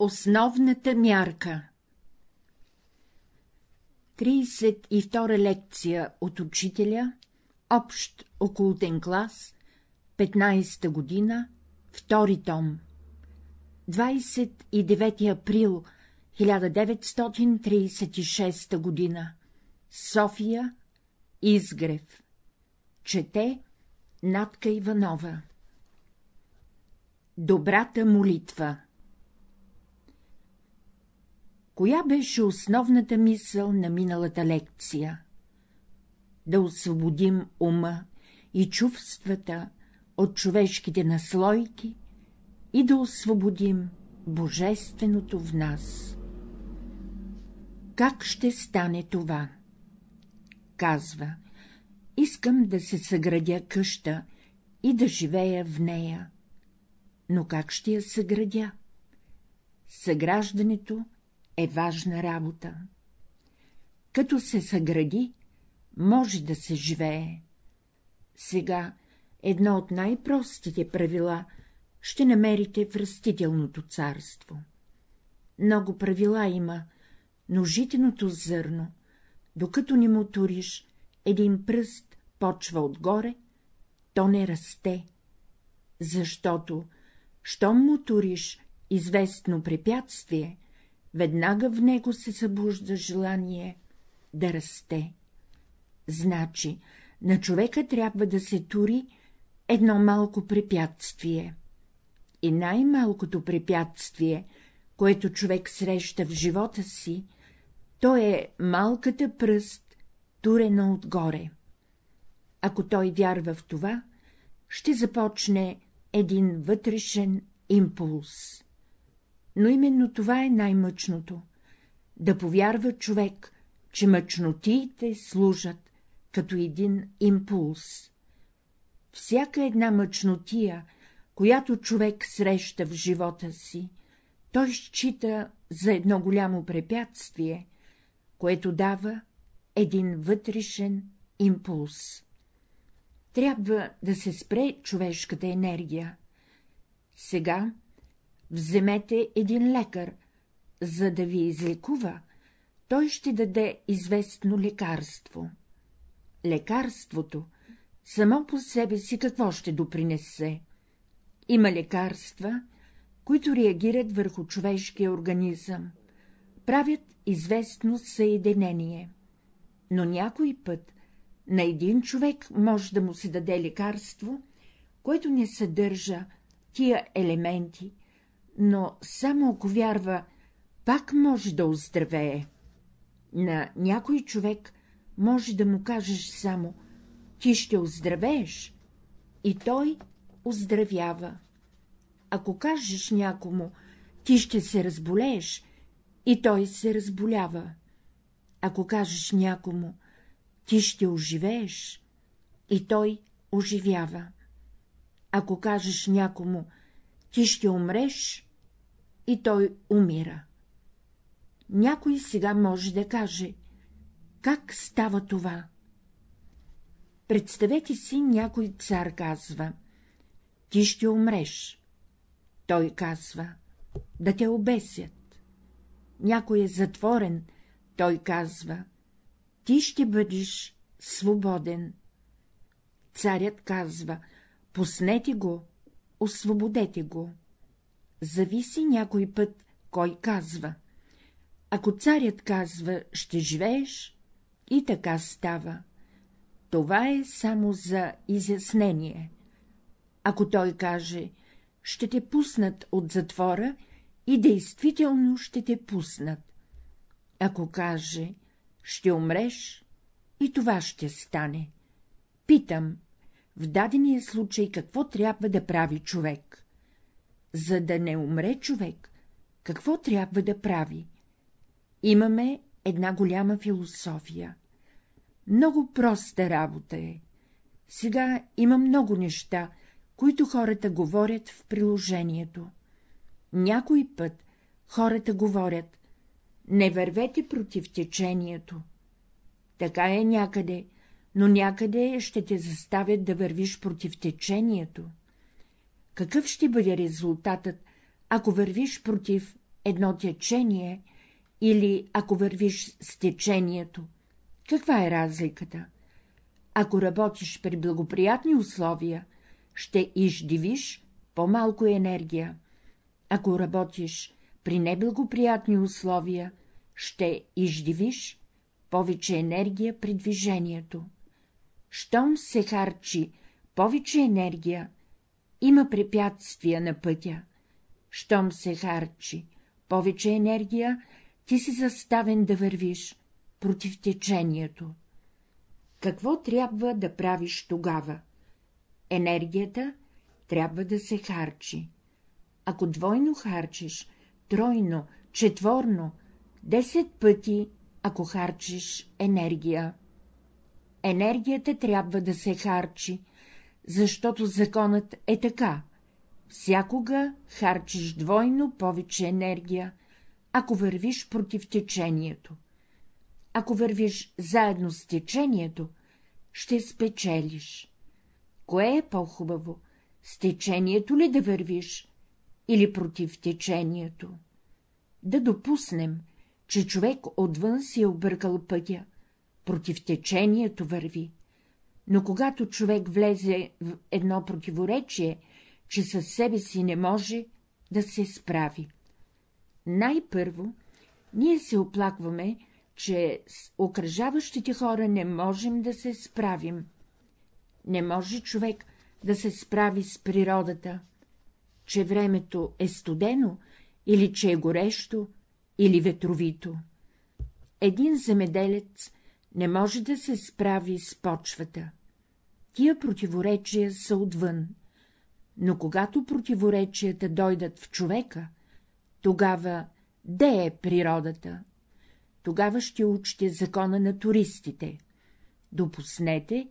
Основната мярка 32 лекция от учителя, общ окултен клас, 15-та година, втори том 29 април 1936 година София Изгрев Чете Натка Иванова Добрата молитва Коя беше основната мисъл на миналата лекция? Да освободим ума и чувствата от човешките наслойки и да освободим Божественото в нас. Как ще стане това? Казва, искам да се съградя къща и да живея в нея. Но как ще я съградя? Съграждането е важна работа. Като се съгради, може да се живее. Сега едно от най-простите правила ще намерите в растителното царство. Много правила има, но житеното зърно, докато не му туриш един пръст почва отгоре, то не расте, защото, щом му туриш известно препятствие, веднага в него се събужда желание да расте. Значи, на човека трябва да се тури едно малко препятствие. И най-малкото препятствие, което човек среща в живота си, то е малката пръст, турена отгоре. Ако той вярва в това, ще започне един вътрешен импулс но именно това е най-мъчното — да повярва човек, че мъчнотиите служат като един импулс. Всяка една мъчнотия, която човек среща в живота си, той счита за едно голямо препятствие, което дава един вътрешен импулс. Трябва да се спре човешката енергия. Сега вземете един лекар, за да ви излекува, той ще даде известно лекарство. Лекарството само по себе си какво ще допринесе? Има лекарства, които реагират върху човешкия организъм, правят известно съединение, но някой път на един човек може да му се даде лекарство, което не съдържа тия елементи, но само ако вярва, пак може да оздравее. На някой човек може да му кажеш само — ти ще оздравееш, и той оздравява. Ако кажеш някому — ти ще се разболееш, и той се разболява. Ако кажеш някому — ти ще оживееш, и той оживява. Ако кажеш някому — ти ще умреш, и той умира. Някой сега може да каже, как става това? Представете си, някой цар казва, ти ще умреш. Той казва, да те обесят. Някой е затворен, той казва, ти ще бъдеш свободен. Царят казва, пуснете го, освободете го зависи някой път, кой казва. Ако царят казва, ще живееш, и така става. Това е само за изяснение. Ако той каже, ще те пуснат от затвора и действително ще те пуснат. Ако каже, ще умреш, и това ще стане. Питам, в дадения случай какво трябва да прави човек? за да не умре човек, какво трябва да прави? Имаме една голяма философия. Много проста работа е. Сега има много неща, които хората говорят в приложението. Някой път хората говорят — не вървете против течението. Така е някъде, но някъде ще те заставят да вървиш против течението какъв ще бъде резултатът, ако вървиш против едно течение или ако вървиш с течението? Каква е разликата? Ако работиш при благоприятни условия, ще издивиш по-малко енергия. Ако работиш при неблагоприятни условия, ще издивиш повече енергия при движението. Щом се харчи повече енергия, има препятствия на пътя. Щом се харчи повече енергия, ти си заставен да вървиш против течението. Какво трябва да правиш тогава? Енергията трябва да се харчи. Ако двойно харчиш, тройно, четворно, десет пъти, ако харчиш енергия. Енергията трябва да се харчи защото законът е така — всякога харчиш двойно повече енергия, ако вървиш против течението. Ако вървиш заедно с течението, ще спечелиш. Кое е по-хубаво — с течението ли да вървиш или против течението? Да допуснем, че човек отвън си е объркал пътя, против течението върви но когато човек влезе в едно противоречие, че със себе си не може да се справи. Най-първо, ние се оплакваме, че с окръжаващите хора не можем да се справим. Не може човек да се справи с природата, че времето е студено или че е горещо или ветровито. Един земеделец не може да се справи с почвата. Тия противоречия са отвън. Но когато противоречията дойдат в човека, тогава де е природата? Тогава ще учите закона на туристите. Допуснете,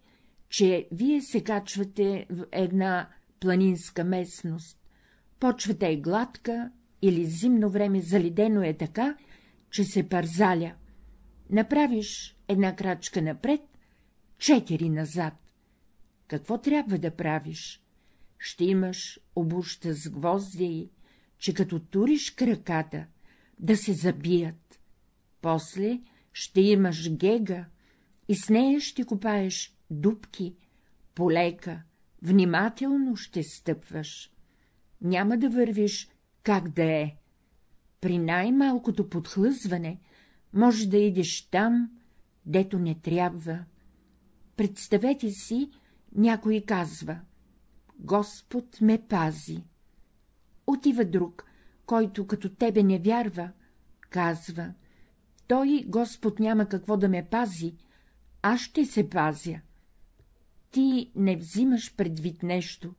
че вие се качвате в една планинска местност. Почвата е гладка или зимно време заледено е така, че се парзаля. Направиш една крачка напред, четири назад. Какво трябва да правиш? Ще имаш обуща с гвозди, че като туриш краката, да се забият. После ще имаш гега и с нея ще копаеш дубки, полека, внимателно ще стъпваш. Няма да вървиш как да е. При най-малкото подхлъзване може да идеш там, дето не трябва. Представете си, някой казва — Господ ме пази. Отива друг, който като тебе не вярва, казва — Той, Господ, няма какво да ме пази, аз ще се пазя. Ти не взимаш предвид нещо,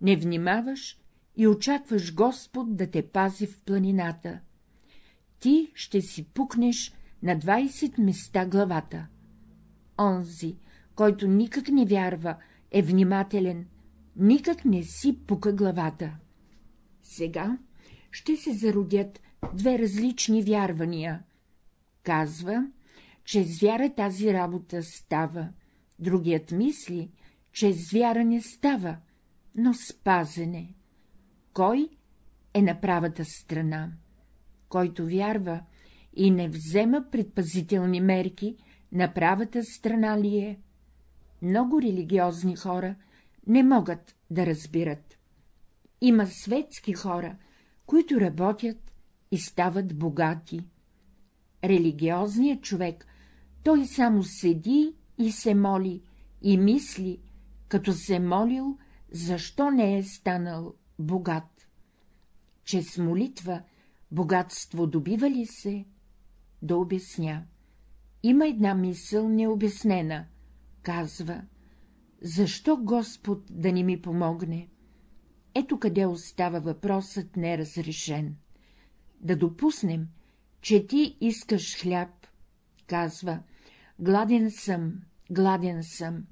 не внимаваш и очакваш Господ да те пази в планината. Ти ще си пукнеш на 20 места главата. Онзи, който никак не вярва, е внимателен, никак не си пука главата. Сега ще се зародят две различни вярвания. Казва, че с вяра тази работа става, другият мисли, че с вяра не става, но спазене. Кой е на правата страна? Който вярва и не взема предпазителни мерки, на правата страна ли е? много религиозни хора не могат да разбират. Има светски хора, които работят и стават богати. Религиозният човек, той само седи и се моли, и мисли, като се молил, защо не е станал богат. Че с молитва богатство добива ли се? Да обясня. Има една мисъл необяснена казва — защо Господ да ни ми помогне? Ето къде остава въпросът неразрешен. Да допуснем, че ти искаш хляб, казва — гладен съм, гладен съм,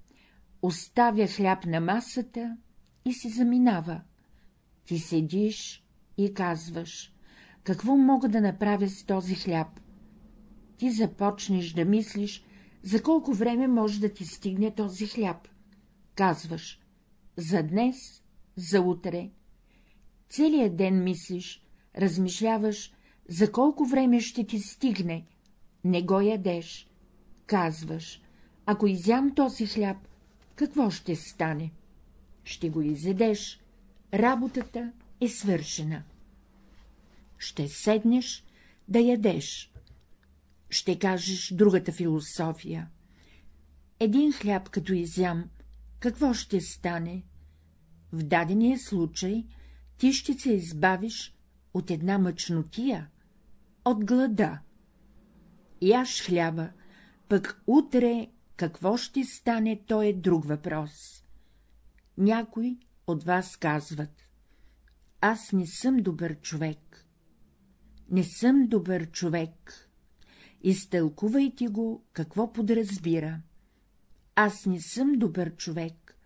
оставя хляб на масата и си заминава. Ти седиш и казваш — какво мога да направя с този хляб? Ти започнеш да мислиш за колко време може да ти стигне този хляб. Казваш, за днес, за утре. Целият ден мислиш, размишляваш, за колко време ще ти стигне. Не го ядеш. Казваш, ако изям този хляб, какво ще стане? Ще го изедеш. Работата е свършена. Ще седнеш да ядеш ще кажеш другата философия. Един хляб като изям, какво ще стане? В дадения случай ти ще се избавиш от една мъчнотия, от глада. Яш хляба, пък утре какво ще стане, то е друг въпрос. Някой от вас казват — аз не съм добър човек. Не съм добър човек, Изтълкувайте го, какво подразбира. Аз не съм добър човек,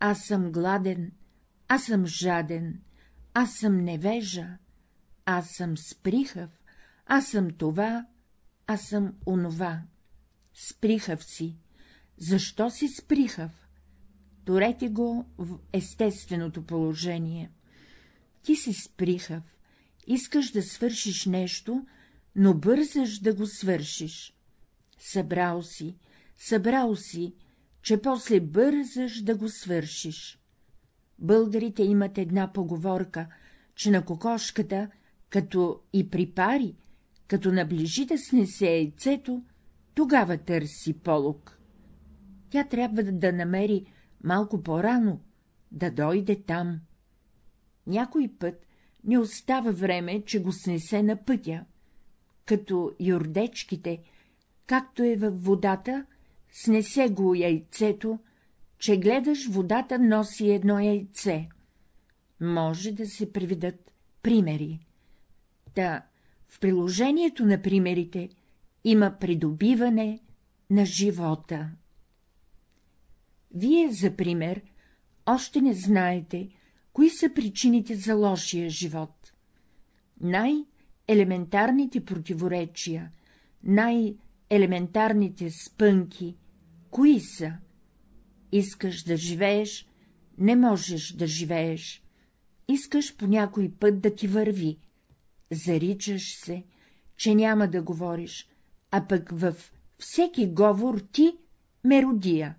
аз съм гладен, аз съм жаден, аз съм невежа, аз съм сприхав, аз съм това, аз съм онова. Сприхав си. Защо си сприхав? Торете го в естественото положение. Ти си сприхав, искаш да свършиш нещо, но бързаш да го свършиш. Събрал си, събрал си, че после бързаш да го свършиш. Българите имат една поговорка, че на кокошката, като и припари, като наближи да снесе яйцето, тогава търси полук. Тя трябва да намери малко по-рано, да дойде там. Някой път не остава време, че го снесе на пътя като юрдечките, както е във водата, снесе го яйцето, че гледаш водата носи едно яйце. Може да се приведат примери. Та в приложението на примерите има придобиване на живота. Вие, за пример, още не знаете, кои са причините за лошия живот. Най- най-елементарните противоречия, най-елементарните спънки, кои са? Искаш да живееш, не можеш да живееш. Искаш по някой път да ти върви. Заричаш се, че няма да говориш, а пък във всеки говор ти меродия.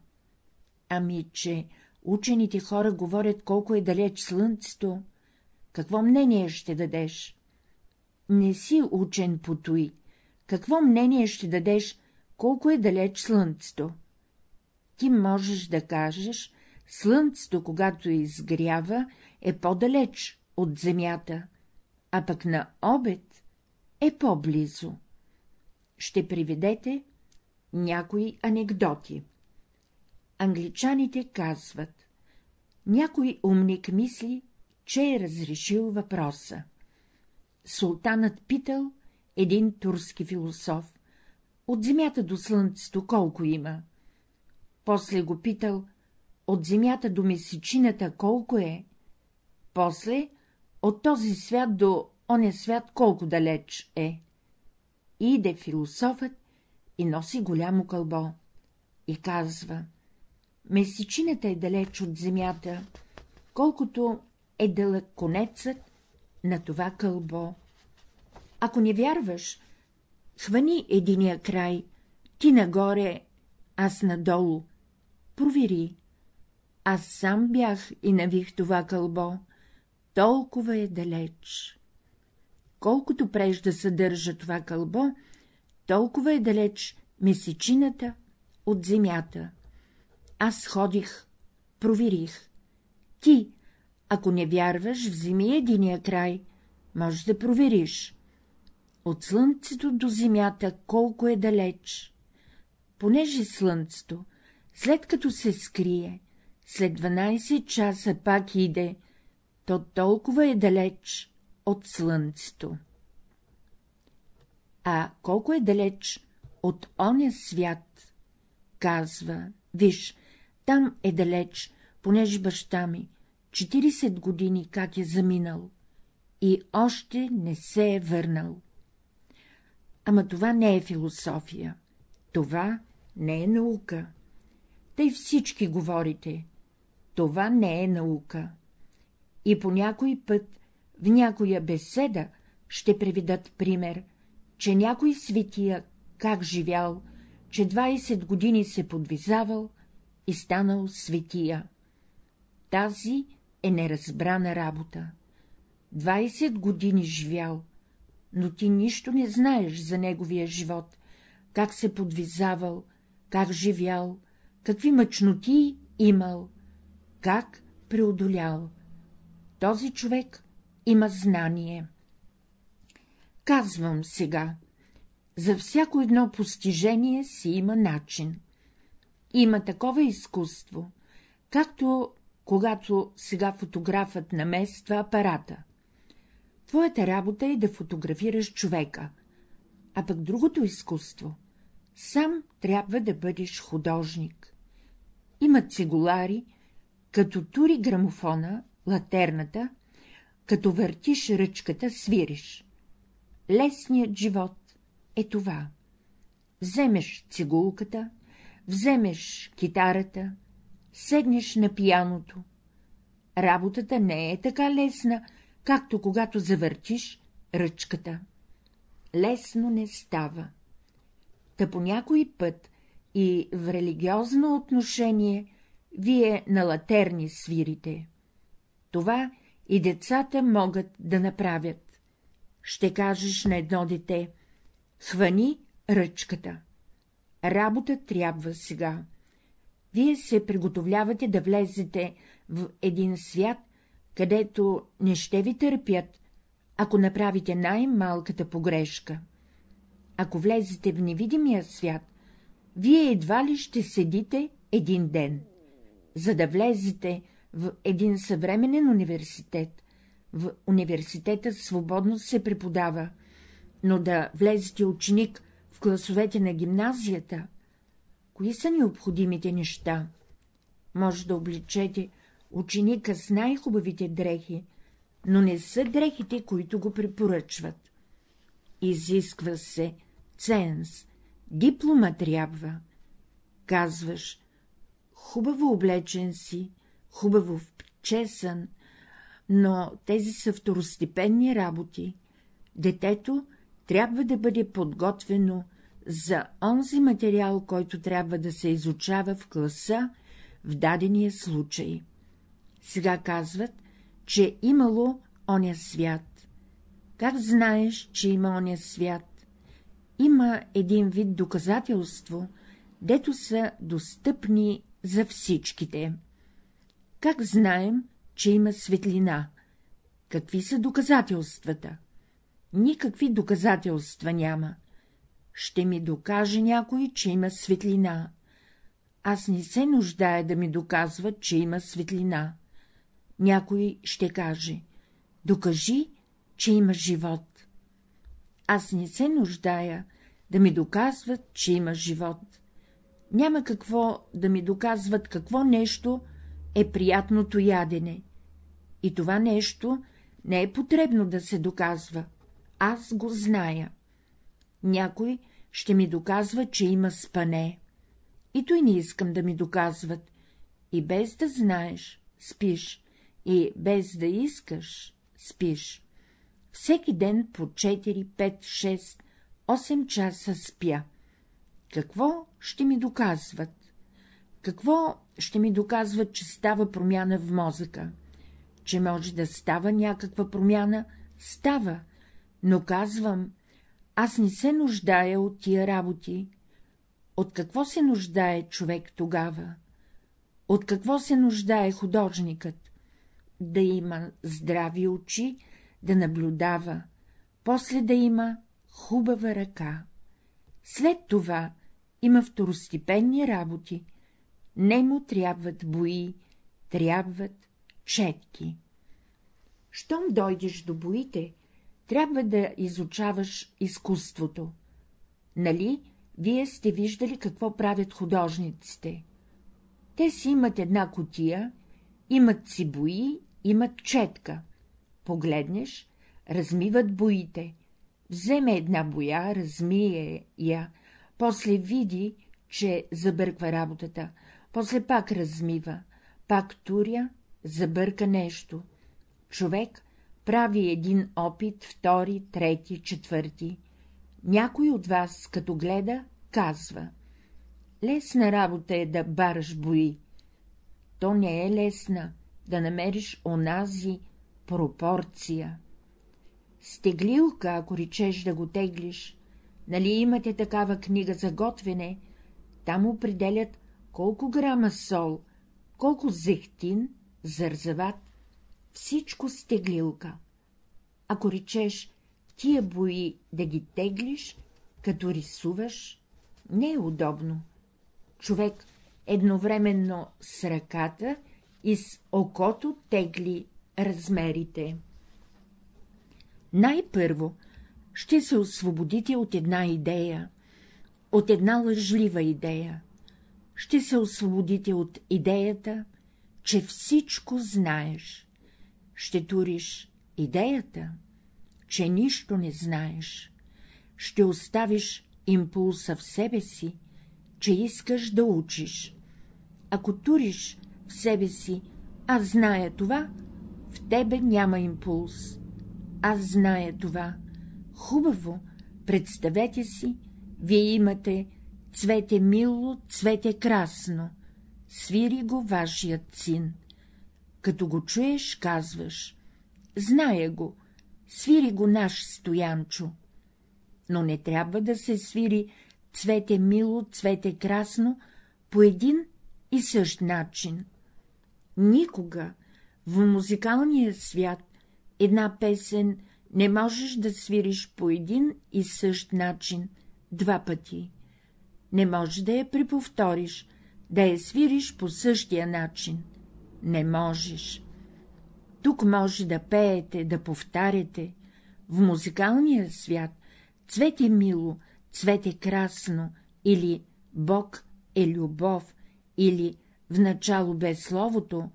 Ами, че учените хора говорят колко е далеч слънцето, какво мнение ще дадеш? не си учен по той. Какво мнение ще дадеш, колко е далеч слънцето? Ти можеш да кажеш, слънцето, когато изгрява, е по-далеч от земята, а пък на обед е по-близо. Ще приведете някои анекдоти. Англичаните казват. Някой умник мисли, че е разрешил въпроса. Султанът питал един турски философ — от земята до слънцето колко има? После го питал — от земята до месечината колко е? После — от този свят до оня свят колко далеч е? И иде философът и носи голямо кълбо и казва — месечината е далеч от земята, колкото е дълъг конецът, на това кълбо. Ако не вярваш, хвани единия край, ти нагоре, аз надолу. Провери. Аз сам бях и навих това кълбо. Толкова е далеч. Колкото прежда съдържа това кълбо, толкова е далеч месечината от земята. Аз ходих, проверих. Ти, ако не вярваш, вземи единия край, можеш да провериш. От слънцето до земята колко е далеч. Понеже слънцето, след като се скрие, след 12 часа пак иде, то толкова е далеч от слънцето. А колко е далеч от оня свят? Казва, виж, там е далеч, понеже баща ми, 40 години как е заминал и още не се е върнал. Ама това не е философия, това не е наука. Тъй всички говорите, това не е наука. И по някой път, в някоя беседа, ще приведат пример, че някой светия как живял, че 20 години се подвизавал и станал светия. Тази е неразбрана работа. 20 години живял, но ти нищо не знаеш за неговия живот, как се подвизавал, как живял, какви мъчноти имал, как преодолял. Този човек има знание. Казвам сега, за всяко едно постижение си има начин. Има такова изкуство, както когато сега фотографът намества апарата. Твоята работа е да фотографираш човека, а пък другото изкуство — сам трябва да бъдеш художник. Имат цигулари, като тури грамофона, латерната, като въртиш ръчката, свириш. Лесният живот е това. Вземеш цигулката, вземеш китарата, седнеш на пияното. Работата не е така лесна, както когато завъртиш ръчката. Лесно не става. Та по някой път и в религиозно отношение вие на латерни свирите. Това и децата могат да направят. Ще кажеш на едно дете — хвани ръчката. Работа трябва сега вие се приготовлявате да влезете в един свят, където не ще ви търпят, ако направите най-малката погрешка. Ако влезете в невидимия свят, вие едва ли ще седите един ден. За да влезете в един съвременен университет, в университета свободно се преподава, но да влезете ученик в класовете на гимназията, кои са необходимите неща. Може да обличете ученика с най-хубавите дрехи, но не са дрехите, които го препоръчват. Изисква се ценз, диплома трябва. Казваш, хубаво облечен си, хубаво вчесън, но тези са второстепенни работи. Детето трябва да бъде подготвено за онзи материал, който трябва да се изучава в класа в дадения случай. Сега казват, че имало оня свят. Как знаеш, че има оня свят? Има един вид доказателство, дето са достъпни за всичките. Как знаем, че има светлина? Какви са доказателствата? Никакви доказателства няма ще ми докаже някой, че има светлина. Аз не се нуждая да ми доказва, че има светлина. Някой ще каже — докажи, че има живот. Аз не се нуждая да ми доказват, че има живот. Няма какво да ми доказват какво нещо е приятното ядене. И това нещо не е потребно да се доказва. Аз го зная някой ще ми доказва, че има спане. И той не искам да ми доказват. И без да знаеш, спиш, и без да искаш, спиш. Всеки ден по 4, 5, 6, 8 часа спя. Какво ще ми доказват? Какво ще ми доказват, че става промяна в мозъка? Че може да става някаква промяна? Става, но казвам, аз не се нуждая от тия работи. От какво се нуждае човек тогава? От какво се нуждае художникът? Да има здрави очи, да наблюдава, после да има хубава ръка. След това има второстепенни работи. Не му трябват бои, трябват четки. Щом дойдеш до боите, трябва да изучаваш изкуството. Нали, вие сте виждали какво правят художниците? Те си имат една котия, имат си бои, имат четка. Погледнеш, размиват боите. Вземе една боя, размие я, после види, че забърква работата, после пак размива, пак туря, забърка нещо. Човек прави един опит, втори, трети, четвърти. Някой от вас, като гледа, казва — лесна работа е да бараш бои. То не е лесна да намериш онази пропорция. Стеглилка, ако речеш да го теглиш, нали имате такава книга за готвене, там определят колко грама сол, колко зехтин, зързават всичко с теглилка. Ако речеш тия бои да ги теглиш, като рисуваш, не е удобно. Човек едновременно с ръката и с окото тегли размерите. Най-първо ще се освободите от една идея, от една лъжлива идея. Ще се освободите от идеята, че всичко знаеш ще туриш идеята, че нищо не знаеш, ще оставиш импулса в себе си, че искаш да учиш. Ако туриш в себе си, аз зная това, в тебе няма импулс. Аз зная това. Хубаво, представете си, вие имате цвете мило, цвете красно. Свири го вашият син. Като го чуеш, казваш — зная го, свири го наш Стоянчо. Но не трябва да се свири цвете мило, цвете красно, по един и същ начин. Никога в музикалния свят една песен не можеш да свириш по един и същ начин два пъти. Не можеш да я приповториш, да я свириш по същия начин не можеш. Тук може да пеете, да повтаряте. В музикалния свят цвете мило, цвете красно или Бог е любов или в начало без словото,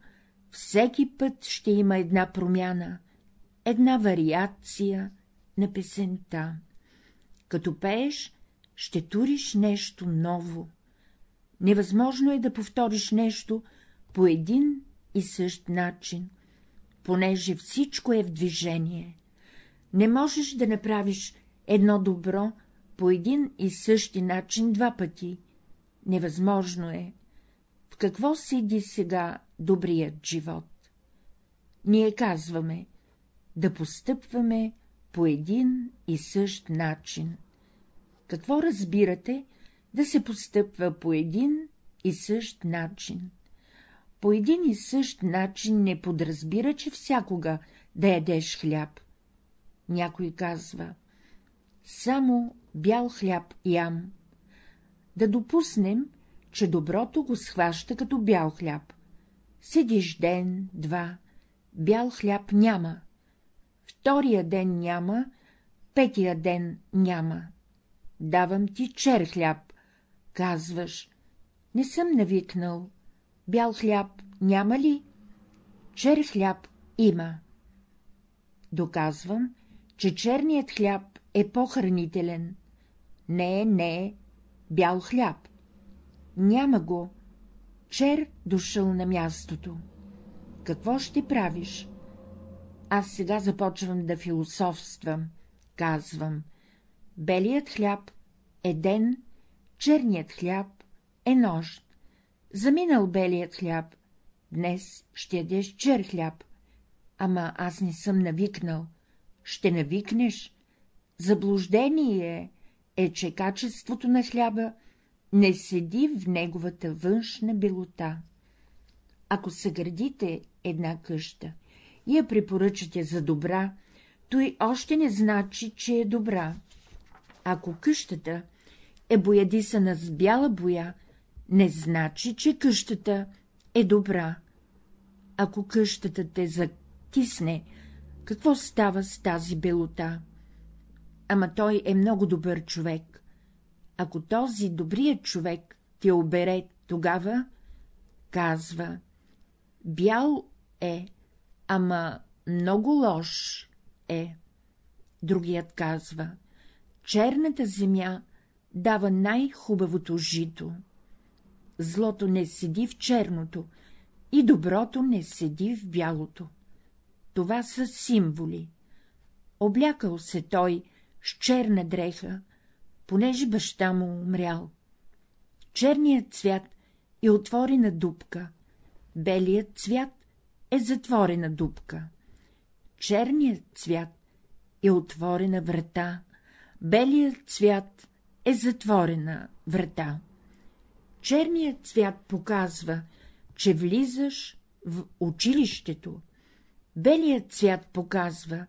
всеки път ще има една промяна, една вариация на песента. Като пееш, ще туриш нещо ново. Невъзможно е да повториш нещо по един и същ начин, понеже всичко е в движение. Не можеш да направиш едно добро по един и същи начин два пъти. Невъзможно е. В какво седи сега добрият живот? Ние казваме да постъпваме по един и същ начин. Какво разбирате да се постъпва по един и същ начин? по един и същ начин не подразбира, че всякога да ядеш хляб. Някой казва — само бял хляб ям. Да допуснем, че доброто го схваща като бял хляб. Седиш ден, два, бял хляб няма. Втория ден няма, петия ден няма. Давам ти чер хляб. Казваш, не съм навикнал, Бял хляб няма ли? Чер хляб има. Доказвам, че черният хляб е по-хранителен. Не, не, бял хляб. Няма го. Чер дошъл на мястото. Какво ще правиш? Аз сега започвам да философствам. Казвам, белият хляб е ден, черният хляб е нощ. Заминал белият хляб, днес ще ядеш чер хляб, ама аз не съм навикнал. Ще навикнеш. Заблуждение е, че качеството на хляба не седи в неговата външна белота. Ако съградите една къща и я препоръчате за добра, той още не значи, че е добра. Ако къщата е боядисана с бяла боя не значи, че къщата е добра. Ако къщата те затисне, какво става с тази белота? Ама той е много добър човек. Ако този добрият човек те обере тогава, казва, бял е, ама много лош е. Другият казва, черната земя дава най-хубавото жито. Злото не седи в черното и доброто не седи в бялото. Това са символи. Облякал се той с черна дреха, понеже баща му умрял. Черният цвят е отворена дупка, белият цвят е затворена дупка. Черният цвят е отворена врата, белият цвят е затворена врата черният цвят показва, че влизаш в училището, белият цвят показва,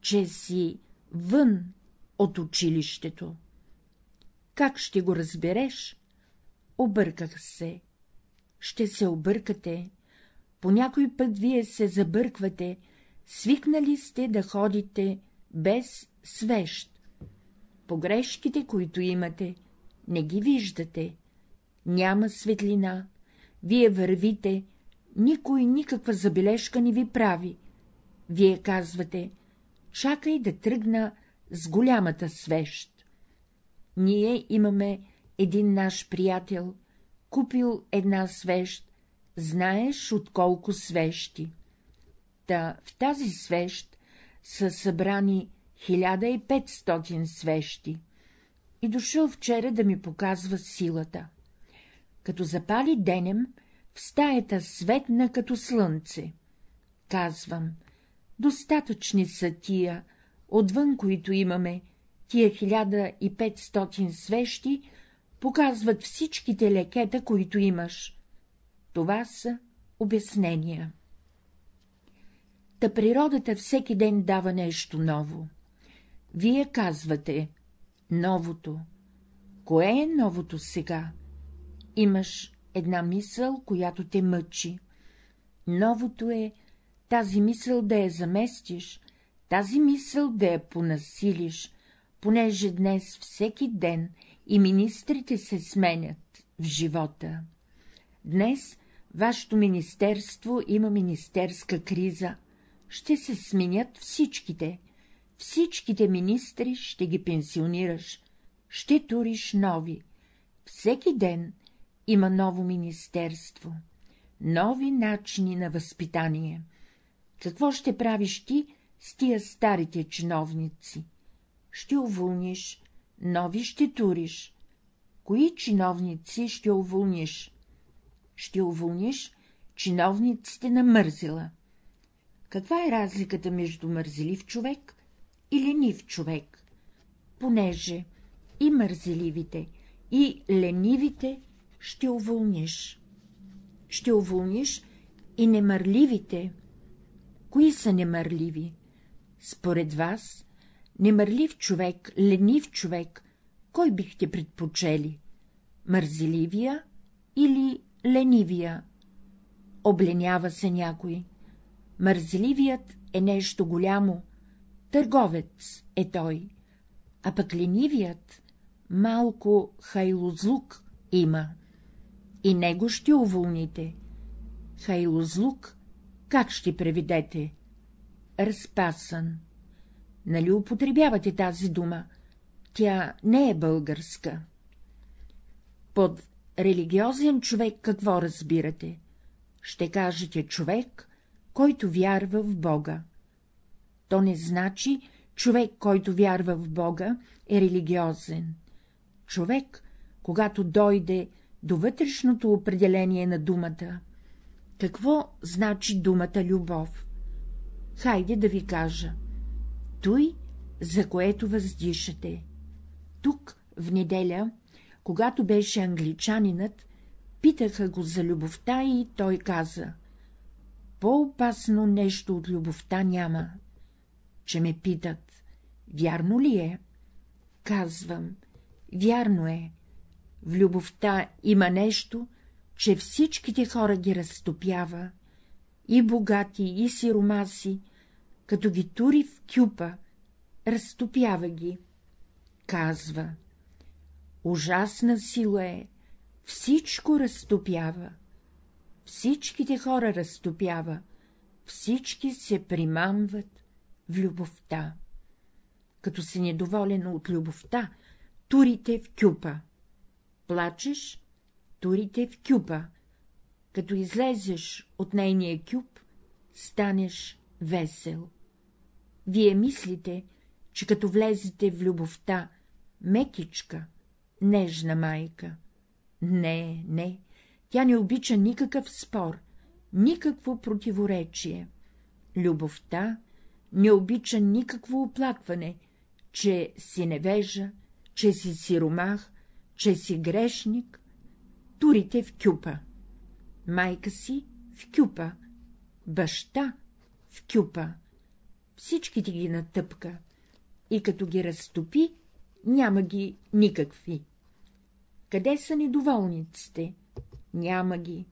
че си вън от училището. Как ще го разбереш? Обърках се. Ще се объркате. По някой път вие се забърквате, свикнали сте да ходите без свещ. Погрешките, които имате, не ги виждате няма светлина, вие вървите, никой никаква забележка не ви прави. Вие казвате, чакай да тръгна с голямата свещ. Ние имаме един наш приятел, купил една свещ, знаеш от колко свещи. Та в тази свещ са събрани 1500 свещи и дошъл вчера да ми показва силата като запали денем, в стаята светна като слънце. Казвам, достатъчни са тия, отвън които имаме, тия 1500 свещи показват всичките лекета, които имаш. Това са обяснения. Та природата всеки ден дава нещо ново. Вие казвате — новото. Кое е новото сега? Имаш една мисъл, която те мъчи. Новото е тази мисъл да я заместиш, тази мисъл да я понасилиш, понеже днес всеки ден и министрите се сменят в живота. Днес вашето министерство има министерска криза. Ще се сменят всичките. Всичките министри ще ги пенсионираш. Ще туриш нови. Всеки ден има ново министерство, нови начини на възпитание. Какво ще правиш ти с тия старите чиновници? Ще уволниш, нови ще туриш. Кои чиновници ще уволниш? Ще уволниш чиновниците на мързила. Каква е разликата между мързелив човек и ленив човек? Понеже и мързеливите, и ленивите ще уволниш. Ще уволниш и немърливите. Кои са немърливи? Според вас, немърлив човек, ленив човек, кой бихте предпочели? Мързеливия или ленивия? Обленява се някой. Мързеливият е нещо голямо, търговец е той, а пък ленивият малко хайлозлук има и него ще уволните. Злук, как ще преведете? Разпасан. Нали употребявате тази дума? Тя не е българска. Под религиозен човек какво разбирате? Ще кажете човек, който вярва в Бога. То не значи, човек, който вярва в Бога, е религиозен. Човек, когато дойде до вътрешното определение на думата. Какво значи думата любов? Хайде да ви кажа. Той, за което въздишате. Тук, в неделя, когато беше англичанинът, питаха го за любовта и той каза — по-опасно нещо от любовта няма. Че ме питат — вярно ли е? Казвам — вярно е. В любовта има нещо, че всичките хора ги разтопява, и богати, и сиромаси, като ги тури в кюпа, разтопява ги. Казва ужасна сила е, всичко разтопява, всичките хора разтопява, всички се примамват в любовта. Като си недоволен от любовта, турите в кюпа плачеш, турите в кюпа. Като излезеш от нейния кюп, станеш весел. Вие мислите, че като влезете в любовта, мекичка, нежна майка. Не, не, тя не обича никакъв спор, никакво противоречие. Любовта не обича никакво оплакване, че си невежа, че си сиромах, че си грешник, турите в кюпа, майка си в кюпа, баща в кюпа. Всичките ги натъпка и като ги разтопи, няма ги никакви. Къде са недоволниците? Няма ги.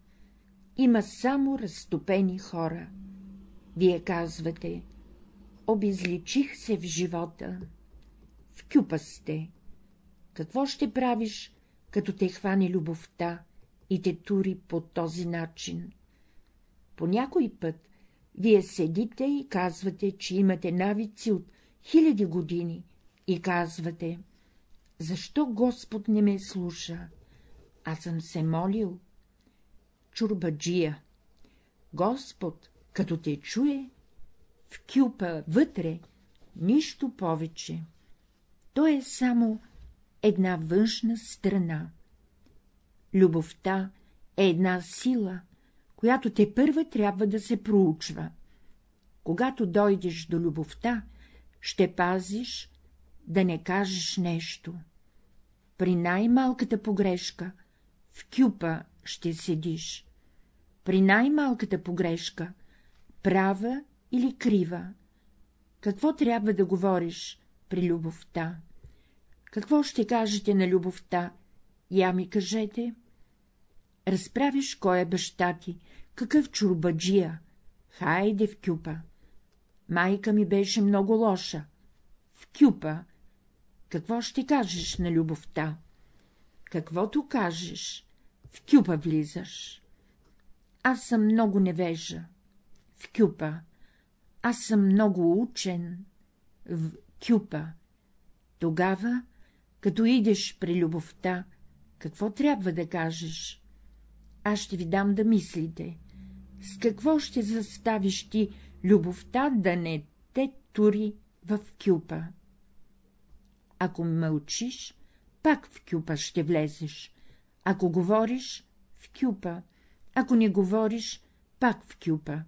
Има само разтопени хора. Вие казвате, обезличих се в живота. В кюпа сте какво ще правиш, като те хване любовта и те тури по този начин? По някой път вие седите и казвате, че имате навици от хиляди години и казвате — защо Господ не ме слуша? Аз съм се молил. Чурбаджия. Господ, като те чуе, в кюпа вътре, нищо повече. Той е само една външна страна. Любовта е една сила, която те първа трябва да се проучва. Когато дойдеш до любовта, ще пазиш да не кажеш нещо. При най-малката погрешка в кюпа ще седиш. При най-малката погрешка права или крива. Какво трябва да говориш при любовта? Какво ще кажете на любовта? Я ми кажете. Разправиш кой е баща ти, какъв чурбаджия. Хайде в кюпа. Майка ми беше много лоша. В кюпа. Какво ще кажеш на любовта? Каквото кажеш, в кюпа влизаш. Аз съм много невежа. В кюпа. Аз съм много учен. В кюпа. Тогава като идеш при любовта, какво трябва да кажеш? Аз ще ви дам да мислите. С какво ще заставиш ти любовта да не те тури в кюпа? Ако мълчиш, пак в кюпа ще влезеш. Ако говориш, в кюпа. Ако не говориш, пак в кюпа.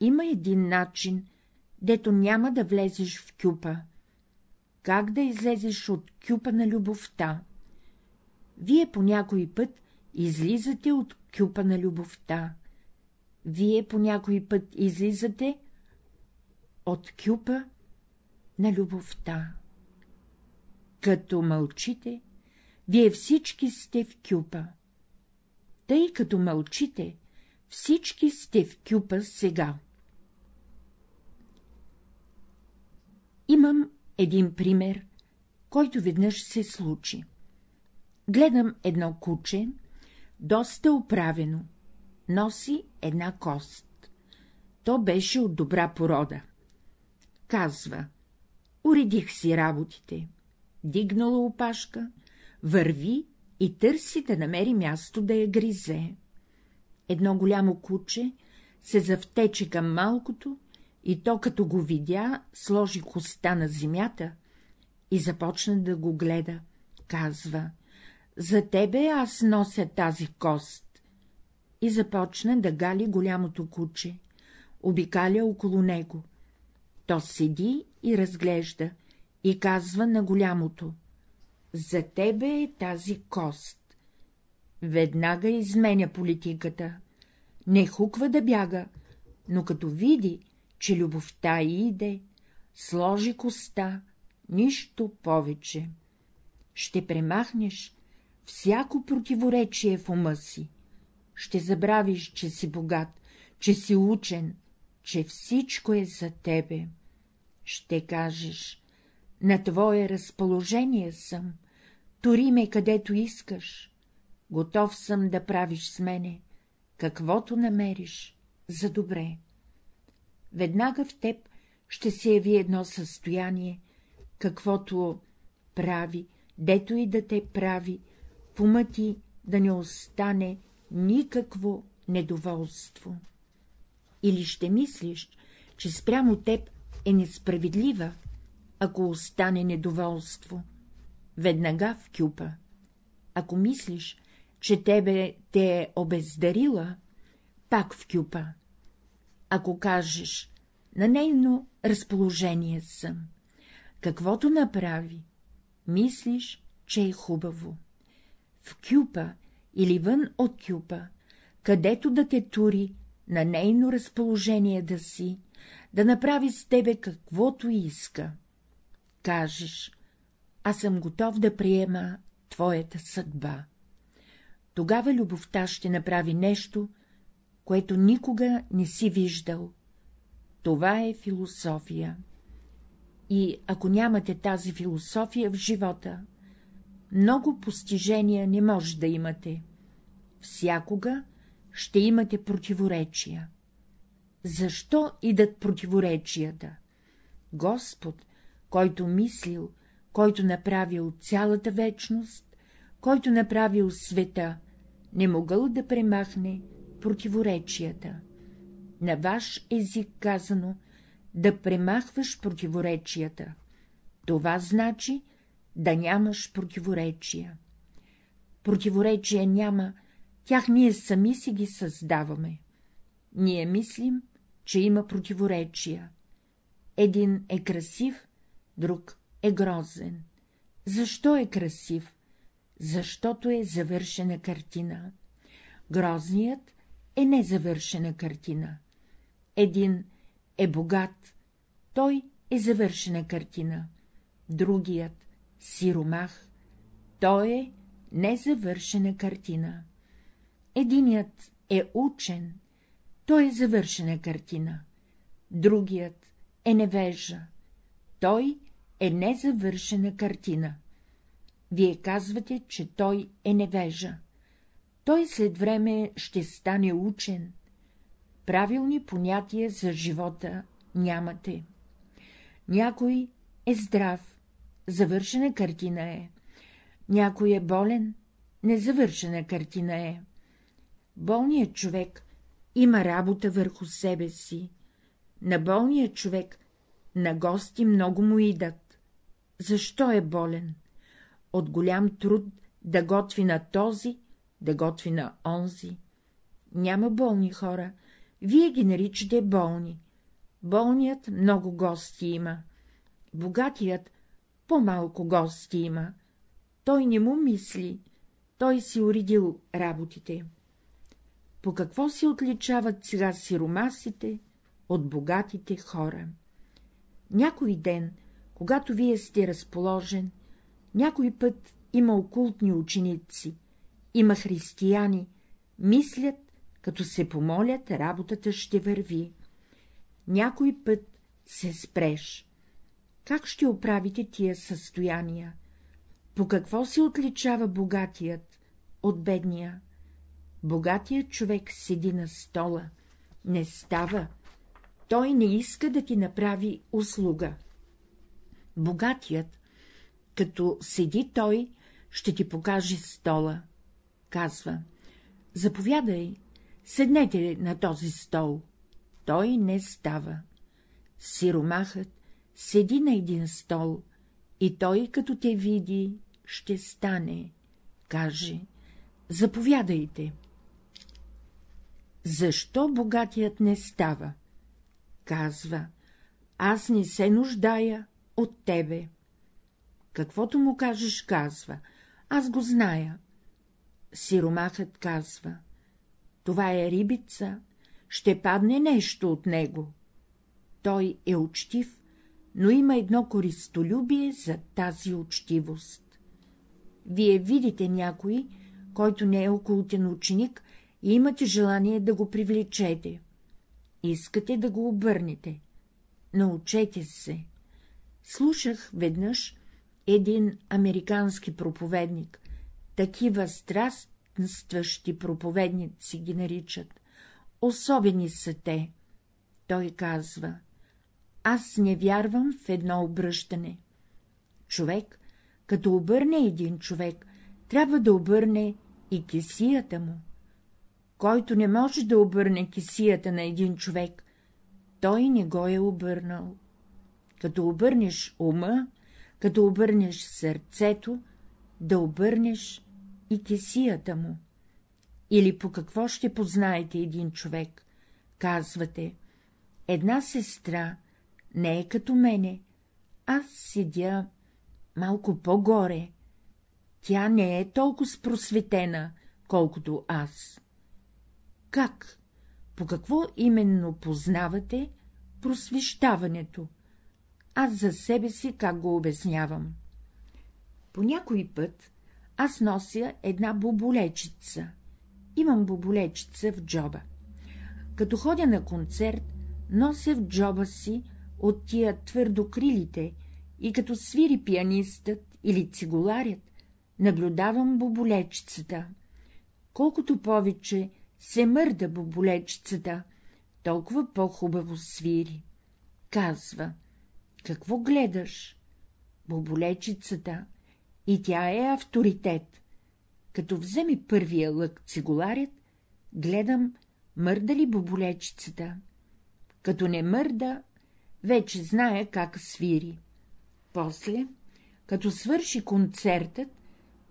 Има един начин, дето няма да влезеш в кюпа как да излезеш от кюпа на любовта. Вие по някой път излизате от кюпа на любовта. Вие по някой път излизате от кюпа на любовта. Като мълчите, вие всички сте в кюпа. Тъй като мълчите, всички сте в кюпа сега. Имам един пример, който веднъж се случи. Гледам едно куче, доста оправено, носи една кост. То беше от добра порода. Казва, уредих си работите, дигнала опашка, върви и търси да намери място да я гризе. Едно голямо куче се завтече към малкото и то, като го видя, сложи коста на земята и започна да го гледа. Казва, за тебе аз нося тази кост. И започна да гали голямото куче, обикаля около него. То седи и разглежда и казва на голямото — за тебе е тази кост. Веднага изменя политиката. Не хуква да бяга, но като види, че любовта иде, сложи коста, нищо повече. Ще премахнеш всяко противоречие в ума си, ще забравиш, че си богат, че си учен, че всичко е за тебе. Ще кажеш, на твое разположение съм, тори ме където искаш, готов съм да правиш с мене, каквото намериш за добре веднага в теб ще се яви едно състояние, каквото прави, дето и да те прави, в ума ти да не остане никакво недоволство. Или ще мислиш, че спрямо теб е несправедлива, ако остане недоволство. Веднага в кюпа. Ако мислиш, че тебе те е обездарила, пак в кюпа ако кажеш — на нейно разположение съм. Каквото направи, мислиш, че е хубаво. В кюпа или вън от кюпа, където да те тури, на нейно разположение да си, да направи с тебе каквото иска. Кажеш, аз съм готов да приема твоята съдба. Тогава любовта ще направи нещо, което никога не си виждал. Това е философия. И ако нямате тази философия в живота, много постижения не може да имате. Всякога ще имате противоречия. Защо идат противоречията? Господ, който мислил, който направил цялата вечност, който направил света, не могъл да премахне противоречията. На ваш език казано да премахваш противоречията. Това значи да нямаш противоречия. Противоречия няма, тях ние сами си ги създаваме. Ние мислим, че има противоречия. Един е красив, друг е грозен. Защо е красив? Защото е завършена картина. Грозният е незавършена картина. Един е богат, той е завършена картина. Другият — сиромах, той е незавършена картина. Единият е учен, той е завършена картина. Другият е невежа, той е незавършена картина. Вие казвате, че той е невежа той след време ще стане учен. Правилни понятия за живота нямате. Някой е здрав, завършена картина е. Някой е болен, незавършена картина е. Болният човек има работа върху себе си. На болния човек на гости много му идат. Защо е болен? От голям труд да готви на този, да готви на онзи. Няма болни хора, вие ги наричате болни. Болният много гости има, богатият по-малко гости има. Той не му мисли, той си уредил работите. По какво се отличават сега сиромасите от богатите хора? Някой ден, когато вие сте разположен, някой път има окултни ученици, има християни, мислят, като се помолят, работата ще върви. Някой път се спреш. Как ще оправите тия състояния? По какво се отличава богатият от бедния? Богатият човек седи на стола, не става, той не иска да ти направи услуга. Богатият, като седи той, ще ти покаже стола казва — заповядай, седнете на този стол. Той не става. Сиромахът седи на един стол и той, като те види, ще стане. Каже — заповядайте. Защо богатият не става? Казва — аз не се нуждая от тебе. Каквото му кажеш, казва — аз го зная, Сиромахът казва — това е рибица, ще падне нещо от него. Той е учтив, но има едно користолюбие за тази учтивост. Вие видите някой, който не е окултен ученик, и имате желание да го привлечете. Искате да го обърнете. Научете се. Слушах веднъж един американски проповедник, такива страстстващи проповедници ги наричат. Особени са те. Той казва, аз не вярвам в едно обръщане. Човек, като обърне един човек, трябва да обърне и кесията му. Който не може да обърне кесията на един човек, той не го е обърнал. Като обърнеш ума, като обърнеш сърцето, да обърнеш и кесията му. Или по какво ще познаете един човек? Казвате, една сестра не е като мене, аз седя малко по-горе, тя не е толкова спросветена, колкото аз. Как? По какво именно познавате просвещаването? Аз за себе си как го обяснявам? По някой път аз нося една боболечица. Имам боболечица в джоба. Като ходя на концерт, нося в джоба си от тия твърдокрилите и като свири пианистът или цигуларят, наблюдавам боболечицата. Колкото повече се мърда боболечицата, толкова по-хубаво свири. Казва, какво гледаш? Боболечицата и тя е авторитет. Като вземе първия лък цигуларят, гледам, мърда ли боболечицата. Като не мърда, вече знае как свири. После, като свърши концертът,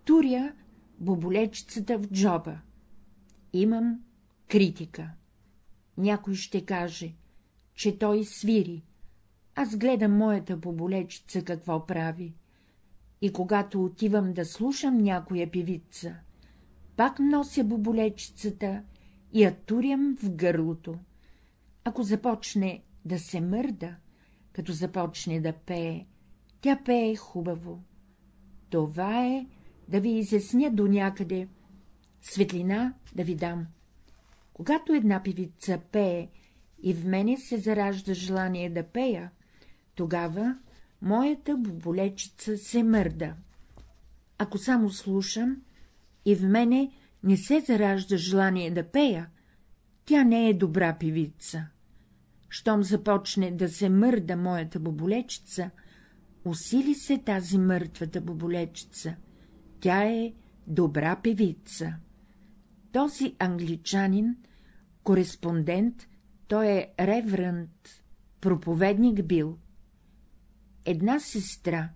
туря боболечицата в джоба. Имам критика. Някой ще каже, че той свири. Аз гледам моята боболечица какво прави. И когато отивам да слушам някоя певица, пак нося боболечицата и я турям в гърлото. Ако започне да се мърда, като започне да пее, тя пее хубаво. Това е да ви изясня до някъде, светлина да ви дам. Когато една певица пее и в мене се заражда желание да пея, тогава моята боболечица се мърда. Ако само слушам и в мене не се заражда желание да пея, тя не е добра певица. Щом започне да се мърда моята боболечица, усили се тази мъртвата боболечица. Тя е добра певица. Този англичанин, кореспондент, той е реврънт, проповедник бил, Една сестра,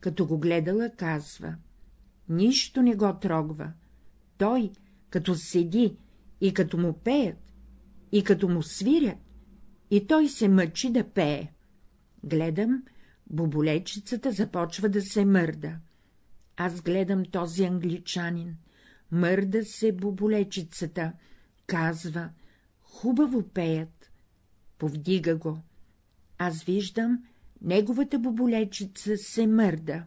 като го гледала, казва — нищо не го трогва. Той, като седи и като му пеят, и като му свирят, и той се мъчи да пее. Гледам, боболечицата започва да се мърда. Аз гледам този англичанин. Мърда се боболечицата. Казва, хубаво пеят. Повдига го. Аз виждам, неговата боболечица се мърда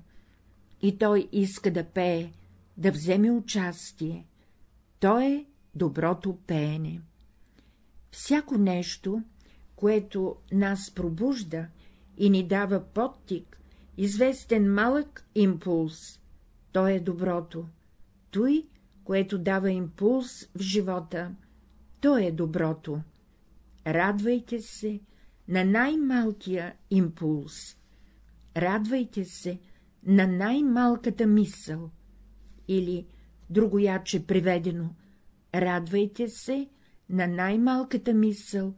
и той иска да пее, да вземе участие. То е доброто пеене. Всяко нещо, което нас пробужда и ни дава подтик, известен малък импулс, то е доброто. Той, което дава импулс в живота, то е доброто. Радвайте се, на най-малкия импулс, радвайте се на най-малката мисъл или, другояче приведено, радвайте се на най-малката мисъл,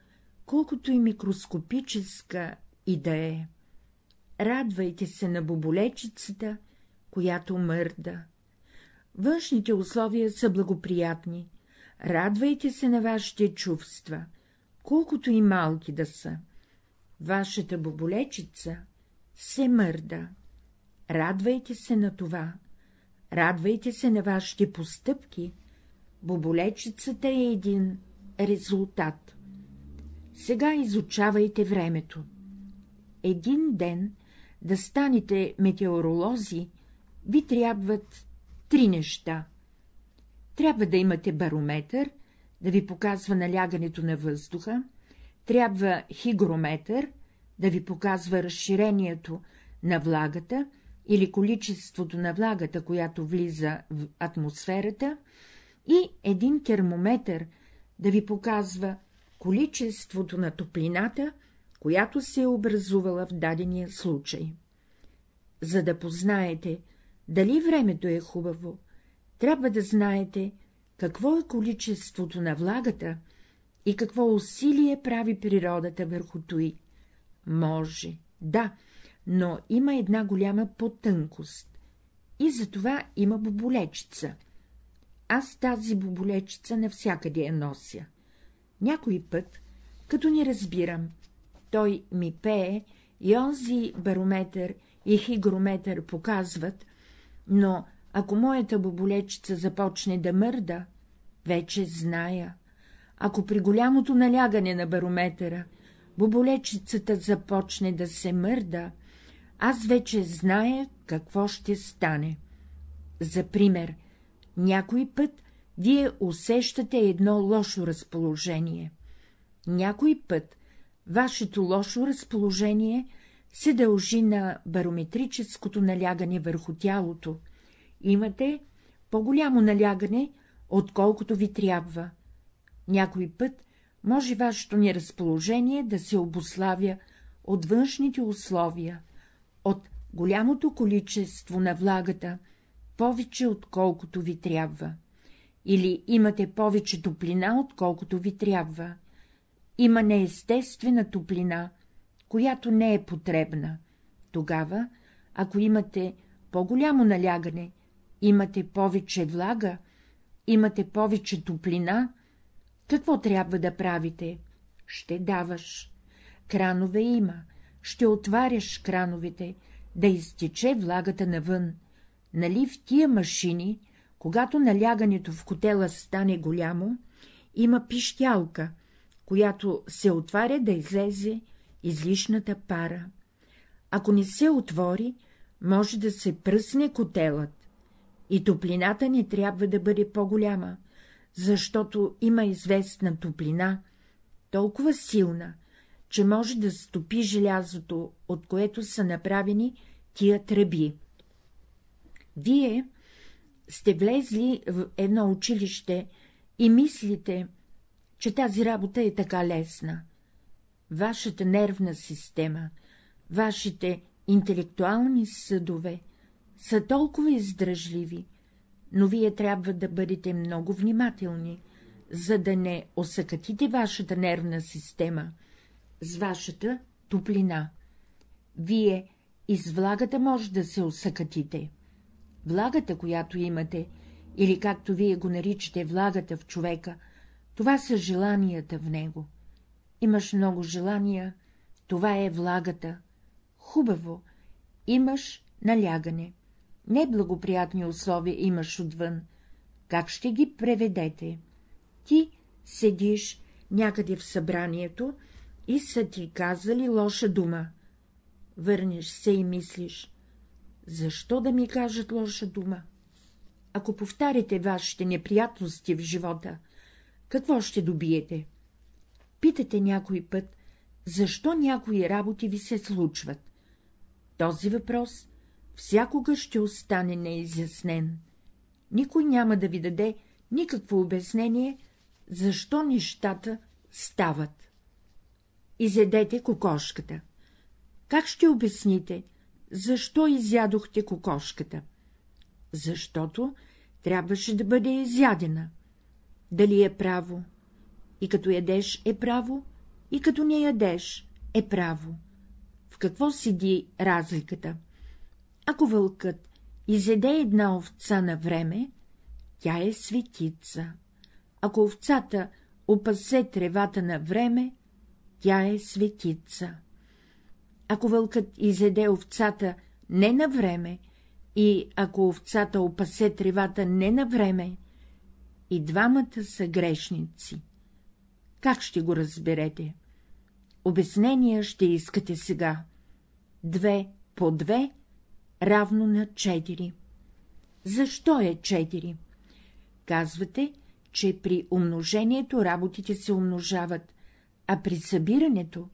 колкото и микроскопическа и да е. Радвайте се на боболечицата, която мърда. Външните условия са благоприятни. Радвайте се на вашите чувства, колкото и малки да са вашата боболечица се мърда. Радвайте се на това, радвайте се на вашите постъпки, боболечицата е един резултат. Сега изучавайте времето. Един ден да станете метеоролози, ви трябват три неща. Трябва да имате барометър, да ви показва налягането на въздуха, трябва хигрометър да ви показва разширението на влагата или количеството на влагата, която влиза в атмосферата, и един термометър да ви показва количеството на топлината, която се е образувала в дадения случай. За да познаете, дали времето е хубаво, трябва да знаете, какво е количеството на влагата, и какво усилие прави природата върху той. Може, да, но има една голяма потънкост. И затова има боболечица. Аз тази боболечица навсякъде я нося. Някой път, като не разбирам, той ми пее и онзи барометър и хигрометър показват, но ако моята боболечица започне да мърда, вече зная, ако при голямото налягане на барометъра боболечицата започне да се мърда, аз вече зная какво ще стане. За пример, някой път вие усещате едно лошо разположение. Някой път вашето лошо разположение се дължи на барометрическото налягане върху тялото. Имате по-голямо налягане, отколкото ви трябва. Някой път може вашето неразположение да се обославя от външните условия, от голямото количество на влагата, повече отколкото ви трябва. Или имате повече топлина, отколкото ви трябва. Има неестествена топлина, която не е потребна. Тогава, ако имате по-голямо налягане, имате повече влага, имате повече топлина, какво трябва да правите? Ще даваш. Кранове има. Ще отваряш крановете, да изтече влагата навън. Нали в тия машини, когато налягането в котела стане голямо, има пищялка, която се отваря да излезе излишната пара. Ако не се отвори, може да се пръсне котелът и топлината не трябва да бъде по-голяма, защото има известна топлина, толкова силна, че може да стопи желязото, от което са направени тия тръби. Вие сте влезли в едно училище и мислите, че тази работа е така лесна. Вашата нервна система, вашите интелектуални съдове са толкова издръжливи, но вие трябва да бъдете много внимателни, за да не осъкатите вашата нервна система с вашата топлина. Вие и с влагата може да се осъкатите. Влагата, която имате, или както вие го наричате влагата в човека, това са желанията в него. Имаш много желания, това е влагата. Хубаво, имаш налягане неблагоприятни условия имаш отвън, как ще ги преведете? Ти седиш някъде в събранието и са ти казали лоша дума. Върнеш се и мислиш, защо да ми кажат лоша дума? Ако повтарите вашите неприятности в живота, какво ще добиете? Питате някой път, защо някои работи ви се случват. Този въпрос всякога ще остане неизяснен. Никой няма да ви даде никакво обяснение, защо нещата стават. Изедете кокошката. Как ще обясните, защо изядохте кокошката? Защото трябваше да бъде изядена. Дали е право? И като ядеш е право, и като не ядеш е право. В какво седи разликата? Ако вълкът изеде една овца на време, тя е светица. Ако овцата опасе тревата на време, тя е светица. Ако вълкът изеде овцата не на време и ако овцата опасе тревата не на време, и двамата са грешници. Как ще го разберете? Обяснения ще искате сега. Две по две равно на 4. Защо е 4? Казвате, че при умножението работите се умножават, а при събирането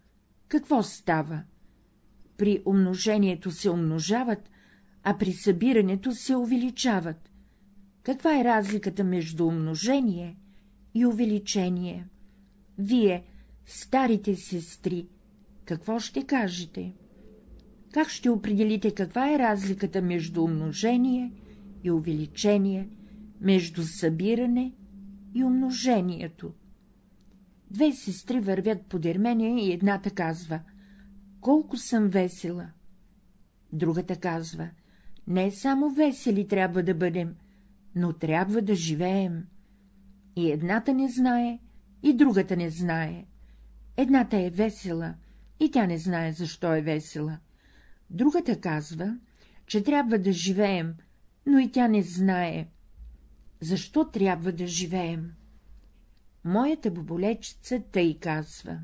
какво става? При умножението се умножават, а при събирането се увеличават. Каква е разликата между умножение и увеличение? Вие, старите сестри, какво ще кажете? Как ще определите каква е разликата между умножение и увеличение, между събиране и умножението? Две сестри вървят по мене и едната казва — колко съм весела. Другата казва — не само весели трябва да бъдем, но трябва да живеем. И едната не знае, и другата не знае. Едната е весела, и тя не знае, защо е весела Другата казва, че трябва да живеем, но и тя не знае. Защо трябва да живеем? Моята боболечица тъй казва.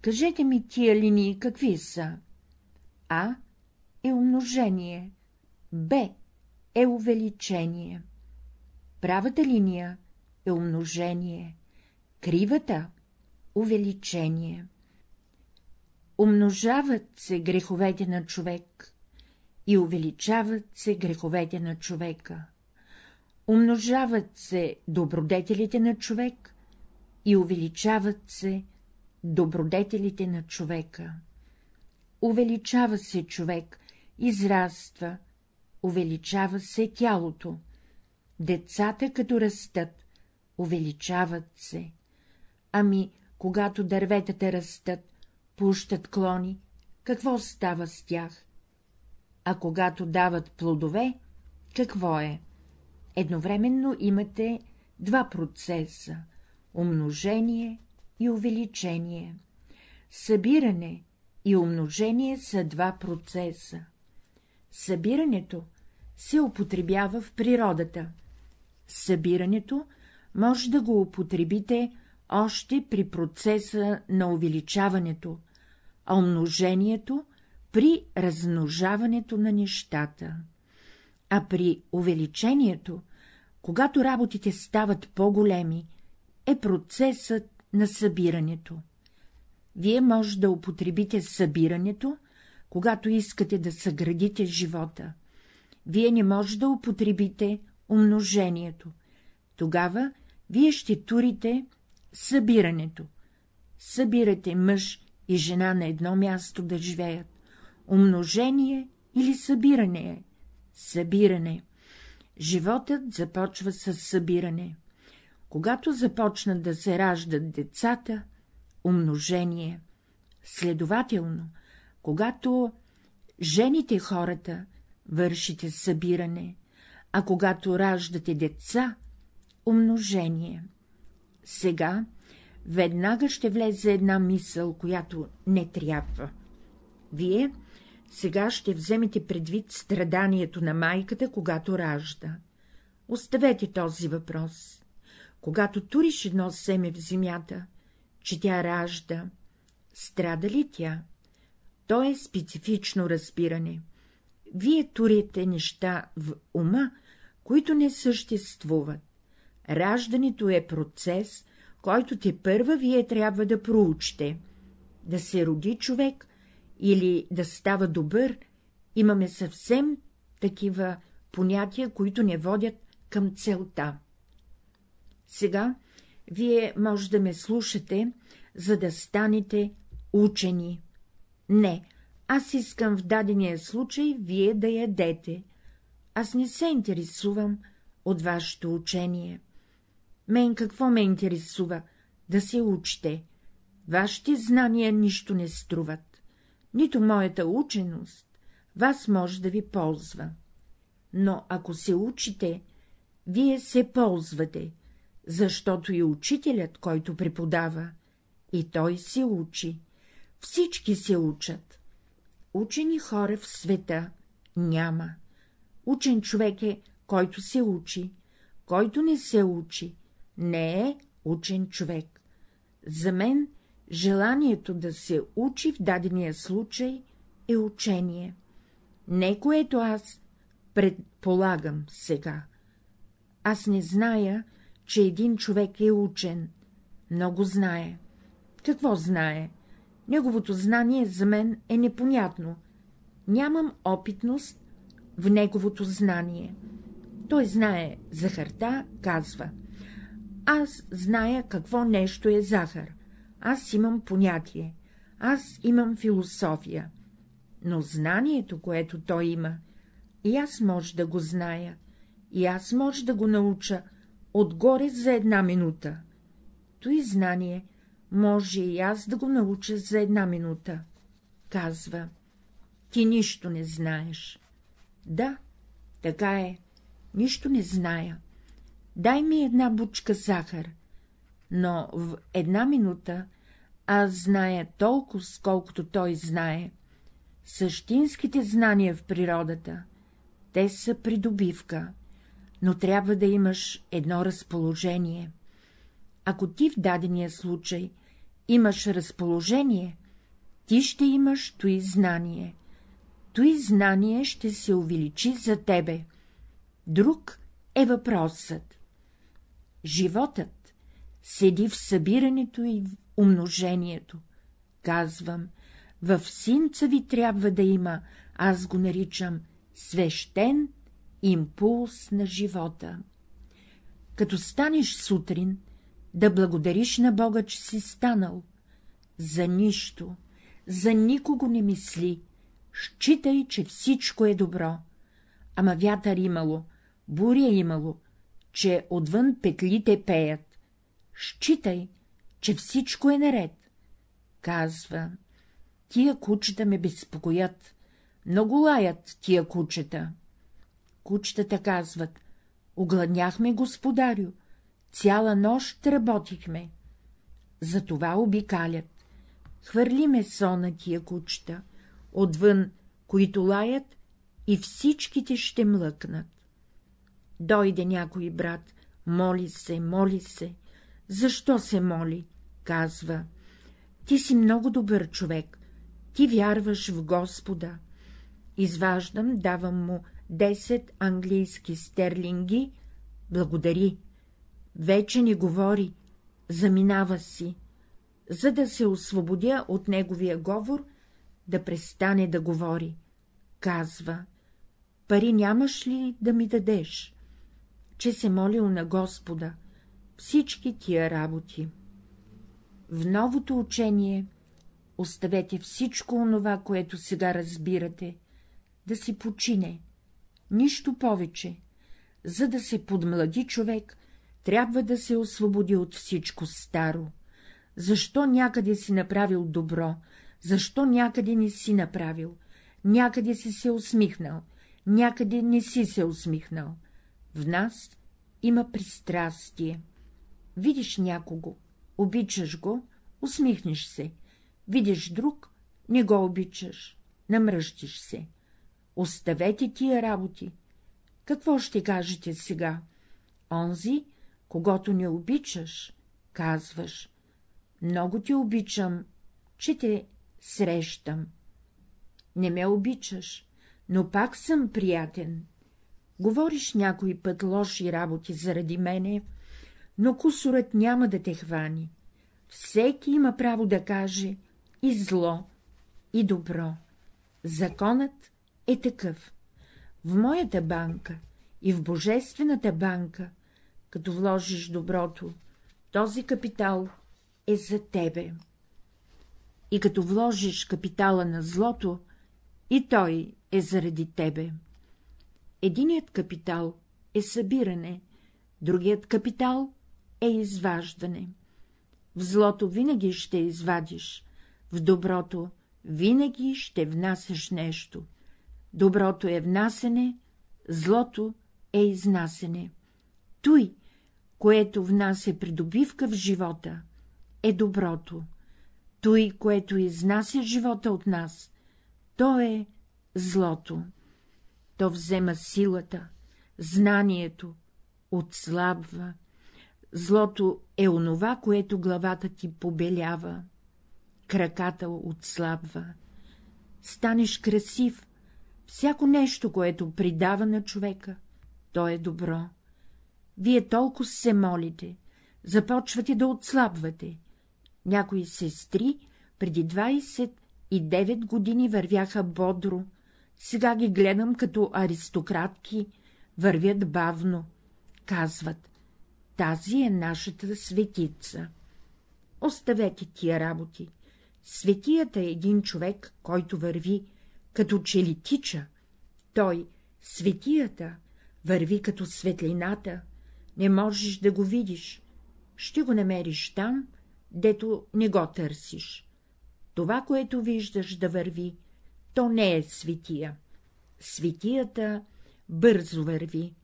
Кажете ми тия линии какви са? А е умножение, Б е увеличение. Правата линия е умножение, кривата — увеличение умножават се греховете на човек и увеличават се греховете на човека, умножават се добродетелите на човек и увеличават се добродетелите на човека. Увеличава се човек, израства, увеличава се тялото, децата като растат, увеличават се. Ами, когато дърветата растат, пущат клони, какво става с тях? А когато дават плодове, какво е? Едновременно имате два процеса — умножение и увеличение. Събиране и умножение са два процеса. Събирането се употребява в природата. Събирането може да го употребите още при процеса на увеличаването, а умножението при размножаването на нещата. А при увеличението, когато работите стават по-големи, е процесът на събирането. Вие може да употребите събирането, когато искате да съградите живота. Вие не може да употребите умножението. Тогава вие ще турите Събирането. Събирате мъж и жена на едно място да живеят. Умножение или събиране е? Събиране. Животът започва с събиране. Когато започнат да се раждат децата, умножение. Следователно, когато жените хората, вършите събиране, а когато раждате деца, умножение. Сега веднага ще влезе една мисъл, която не трябва. Вие сега ще вземете предвид страданието на майката, когато ражда. Оставете този въпрос. Когато туриш едно семе в земята, че тя ражда, страда ли тя? То е специфично разбиране. Вие турите неща в ума, които не съществуват. Раждането е процес, който те първа вие трябва да проучите. Да се роди човек или да става добър, имаме съвсем такива понятия, които не водят към целта. Сега вие може да ме слушате, за да станете учени. Не, аз искам в дадения случай вие да ядете. Аз не се интересувам от вашето учение. Мен какво ме интересува? Да се учите. Вашите знания нищо не струват, нито моята ученост вас може да ви ползва. Но ако се учите, вие се ползвате, защото и учителят, който преподава, и той се учи, всички се учат. Учени хора в света няма. Учен човек е, който се учи, който не се учи, не е учен човек. За мен желанието да се учи в дадения случай е учение, не което аз предполагам сега. Аз не зная, че един човек е учен, много знае. Какво знае? Неговото знание за мен е непонятно. Нямам опитност в неговото знание. Той знае захарта, казва аз зная какво нещо е захар. Аз имам понятие. Аз имам философия. Но знанието, което той има, и аз може да го зная, и аз може да го науча отгоре за една минута. Той знание може и аз да го науча за една минута. Казва, ти нищо не знаеш. Да, така е, нищо не зная, дай ми една бучка захар. Но в една минута аз зная толкова, сколкото той знае. Същинските знания в природата, те са придобивка, но трябва да имаш едно разположение. Ако ти в дадения случай имаш разположение, ти ще имаш той знание. Той знание ще се увеличи за тебе. Друг е въпросът. Животът седи в събирането и в умножението. Казвам, в синца ви трябва да има, аз го наричам свещен импулс на живота. Като станеш сутрин, да благодариш на Бога, че си станал. За нищо, за никого не мисли, считай, че всичко е добро. Ама вятър имало, буря имало, че отвън петлите пеят. Считай, че всичко е наред. Казва, тия кучета ме безпокоят, много лаят тия кучета. Кучетата казват, огладняхме господарю, цяла нощ работихме. Затова обикалят. Хвърли месо на тия кучета, отвън, които лаят, и всичките ще млъкнат. Дойде някой брат, моли се, моли се. Защо се моли? Казва. Ти си много добър човек, ти вярваш в Господа. Изваждам, давам му 10 английски стерлинги, благодари. Вече не говори, заминава си. За да се освободя от неговия говор, да престане да говори. Казва, пари нямаш ли да ми дадеш? че се молил на Господа всички тия работи. В новото учение оставете всичко онова, което сега разбирате, да си почине, нищо повече, за да се подмлади човек, трябва да се освободи от всичко старо. Защо някъде си направил добро, защо някъде не си направил, някъде си се усмихнал, някъде не си се усмихнал. В нас има пристрастие. Видиш някого, обичаш го, усмихнеш се, видиш друг, не го обичаш, намръщиш се. Оставете тия работи. Какво ще кажете сега? Онзи, когато не обичаш, казваш. Много ти обичам, че те срещам. Не ме обичаш, но пак съм приятен. Говориш някой път лоши работи заради мене, но кусорът няма да те хвани. Всеки има право да каже и зло, и добро. Законът е такъв. В моята банка и в Божествената банка, като вложиш доброто, този капитал е за тебе. И като вложиш капитала на злото, и той е заради тебе. Единият капитал е събиране, другият капитал е изваждане. В злото винаги ще извадиш, в доброто винаги ще внасяш нещо. Доброто е внасене, злото е изнасене. Той, което внася придобивка в живота, е доброто. Той, което изнася живота от нас, то е злото то взема силата, знанието отслабва, злото е онова, което главата ти побелява, краката отслабва. Станеш красив, всяко нещо, което придава на човека, то е добро. Вие толкова се молите, започвате да отслабвате. Някои сестри преди 29 години вървяха бодро, сега ги гледам като аристократки, вървят бавно. Казват, тази е нашата светица. Оставете тия работи. Светията е един човек, който върви, като че ли тича. Той, светията, върви като светлината, не можеш да го видиш, ще го намериш там, дето не го търсиш. Това, което виждаш да върви, то не е светия. Светията бързо върви.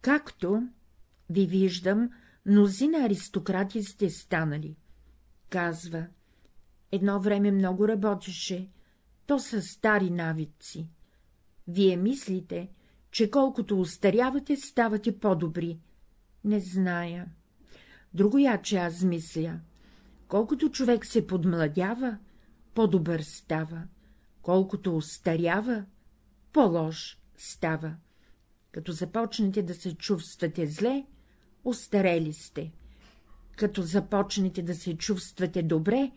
Както ви виждам, мнозина аристократи сте станали. Казва, едно време много работеше, то са стари навици. Вие мислите, че колкото устарявате, ставате по-добри. Не зная. Другоя че аз мисля, колкото човек се подмладява, по-добър става. Колкото устарява, по-лош става. Като започнете да се чувствате зле, устарели сте. Като започнете да се чувствате добре,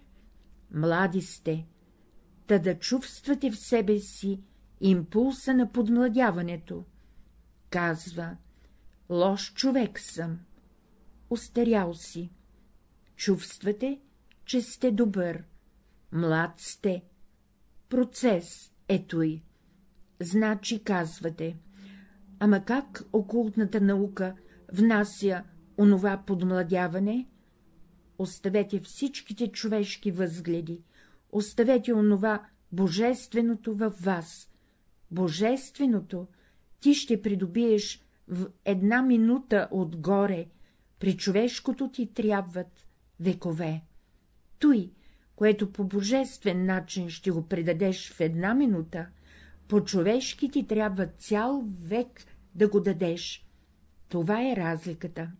млади сте. Та да чувствате в себе си импулса на подмладяването. Казва, лош човек съм, Устарял си. Чувствате, че сте добър, млад сте, процес е той. Значи казвате, ама как окултната наука внася онова подмладяване? Оставете всичките човешки възгледи, оставете онова божественото във вас. Божественото ти ще придобиеш в една минута отгоре, при човешкото ти трябват векове. Той, което по божествен начин ще го предадеш в една минута, по-човешки ти трябва цял век да го дадеш. Това е разликата.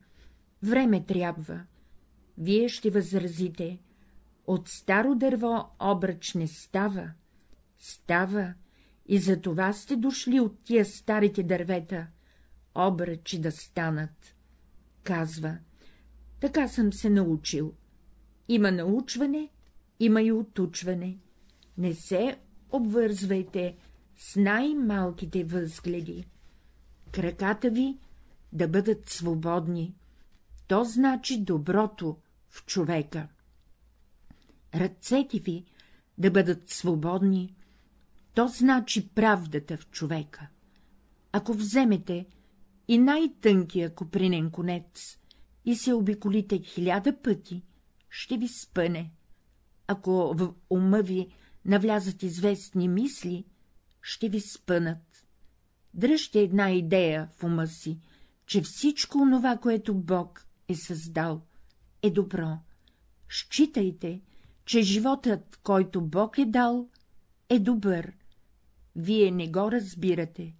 Време трябва. Вие ще възразите. От старо дърво обръч не става. Става. И за това сте дошли от тия старите дървета. Обръчи да станат. Казва. Така съм се научил. Има научване има и отучване. Не се обвързвайте с най-малките възгледи. Краката ви да бъдат свободни. То значи доброто в човека. Ръцете ви да бъдат свободни. То значи правдата в човека. Ако вземете и най-тънкия копринен конец и се обиколите хиляда пъти, ще ви спъне ако в ума ви навлязат известни мисли, ще ви спънат. Дръжте една идея в ума си, че всичко онова, което Бог е създал, е добро. Считайте, че животът, който Бог е дал, е добър. Вие не го разбирате.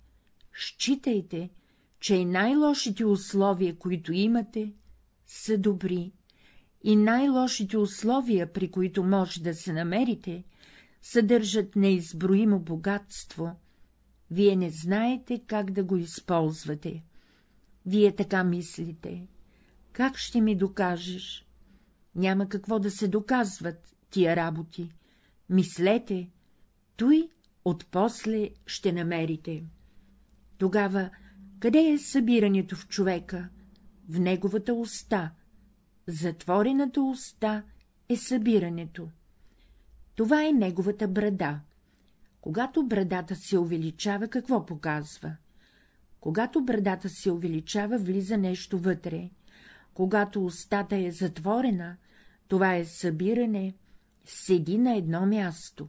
Считайте, че и най-лошите условия, които имате, са добри и най-лошите условия, при които може да се намерите, съдържат неизброимо богатство, вие не знаете как да го използвате. Вие така мислите. Как ще ми докажеш? Няма какво да се доказват тия работи. Мислете, той отпосле ще намерите. Тогава къде е събирането в човека? В неговата уста, Затворената уста е събирането. Това е неговата брада. Когато брадата се увеличава, какво показва? Когато брадата се увеличава, влиза нещо вътре. Когато устата е затворена, това е събиране, седи на едно място.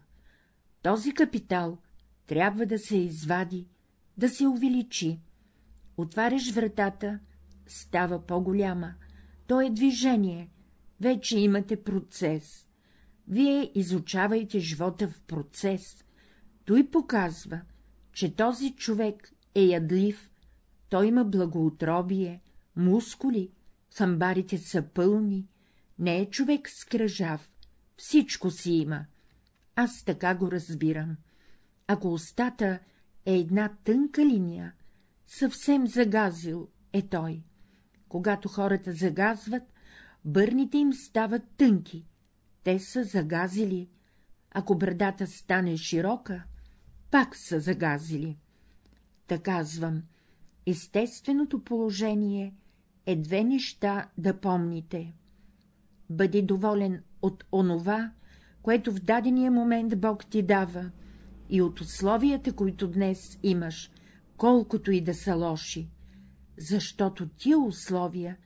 Този капитал трябва да се извади, да се увеличи. Отваряш вратата, става по-голяма, то е движение. Вече имате процес. Вие изучавайте живота в процес. Той показва, че този човек е ядлив, той има благоутробие, мускули, самбарите са пълни, не е човек скръжав, всичко си има. Аз така го разбирам. Ако устата е една тънка линия, съвсем загазил е той. Когато хората загазват, бърните им стават тънки. Те са загазили. Ако брадата стане широка, пак са загазили. Та казвам, естественото положение е две неща да помните. Бъди доволен от онова, което в дадения момент Бог ти дава, и от условията, които днес имаш, колкото и да са лоши защото тия условия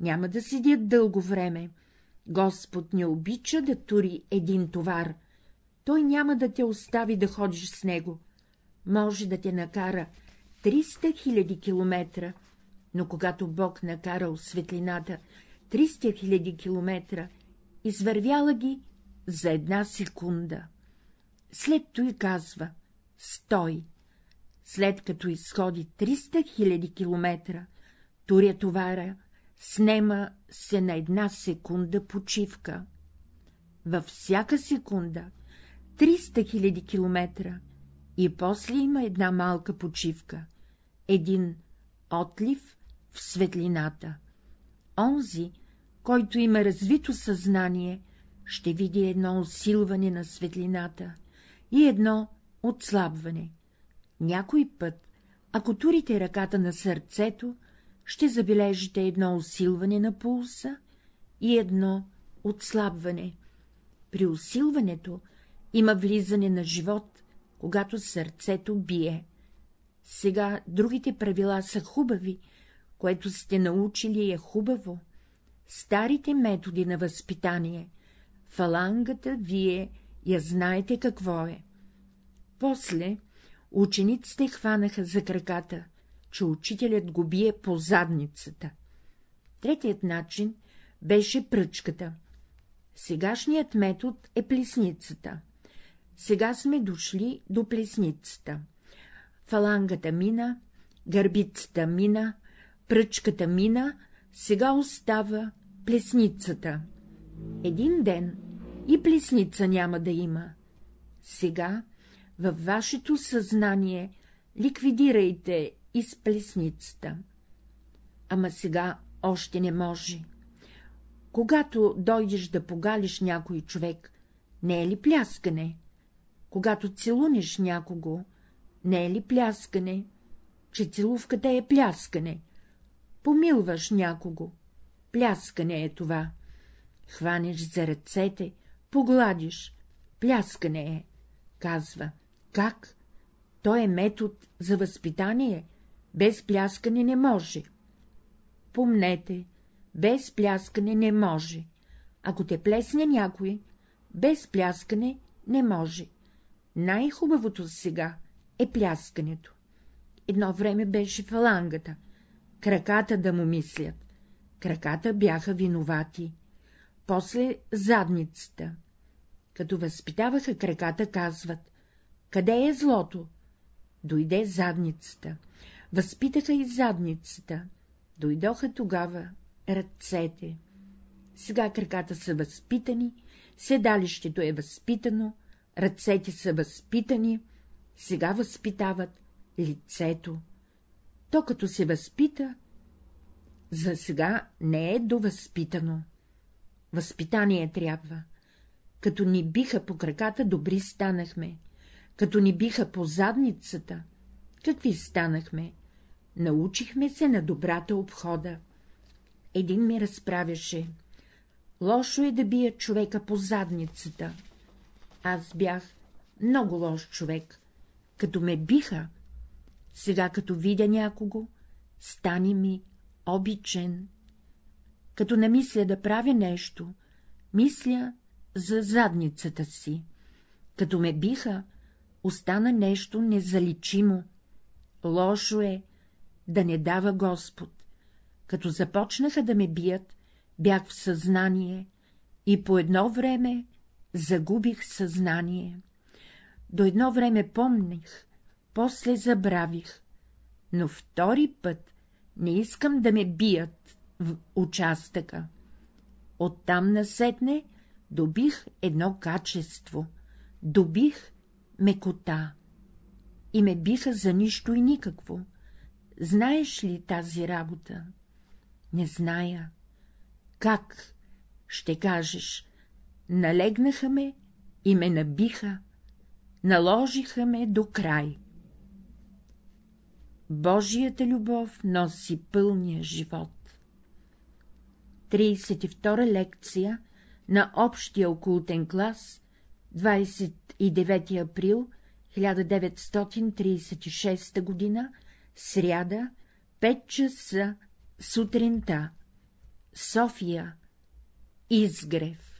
няма да седят дълго време. Господ не обича да тури един товар. Той няма да те остави да ходиш с него. Може да те накара 300 хиляди километра, но когато Бог накарал светлината 300 хиляди километра, извървяла ги за една секунда. След той казва — стой! след като изходи 300 000 километра, туря товара, снема се на една секунда почивка. Във всяка секунда 300 000 километра и после има една малка почивка, един отлив в светлината. Онзи, който има развито съзнание, ще види едно усилване на светлината и едно отслабване. Някой път, ако турите ръката на сърцето, ще забележите едно усилване на пулса и едно отслабване. При усилването има влизане на живот, когато сърцето бие. Сега другите правила са хубави, което сте научили е хубаво. Старите методи на възпитание, фалангата вие я знаете какво е. После Учениците хванаха за краката, че учителят го бие по задницата. Третият начин беше пръчката. Сегашният метод е плесницата. Сега сме дошли до плесницата. Фалангата мина, гърбицата мина, пръчката мина, сега остава плесницата. Един ден и плесница няма да има. Сега във вашето съзнание ликвидирайте изплесницата. Ама сега още не може. Когато дойдеш да погалиш някой човек, не е ли пляскане? Когато целунеш някого, не е ли пляскане? Че целувката е пляскане. Помилваш някого. Пляскане е това. Хванеш за ръцете, погладиш. Пляскане е, казва. Как? Той е метод за възпитание, без пляскане не може. Помнете, без пляскане не може. Ако те плесне някой, без пляскане не може. Най-хубавото сега е пляскането. Едно време беше фалангата, краката да му мислят. Краката бяха виновати. После задницата. Като възпитаваха краката, казват къде е злото? Дойде задницата. Възпитаха и задницата. Дойдоха тогава ръцете. Сега краката са възпитани, седалището е възпитано, ръцете са възпитани, сега възпитават лицето. То като се възпита, за сега не е довъзпитано. Възпитание трябва. Като ни биха по краката, добри станахме като ни биха по задницата, какви станахме? Научихме се на добрата обхода. Един ми разправяше. Лошо е да бия човека по задницата. Аз бях много лош човек. Като ме биха, сега като видя някого, стани ми обичен. Като не мисля да правя нещо, мисля за задницата си. Като ме биха, остана нещо незаличимо. Лошо е да не дава Господ. Като започнаха да ме бият, бях в съзнание и по едно време загубих съзнание. До едно време помних, после забравих, но втори път не искам да ме бият в участъка. Оттам насетне добих едно качество, добих мекота и ме биха за нищо и никакво. Знаеш ли тази работа? Не зная. Как? Ще кажеш. Налегнаха ме и ме набиха, наложиха ме до край. Божията любов носи пълния живот. 32 лекция на общия окултен клас 29 април 1936 г., сряда, 5 часа сутринта, София, Изгрев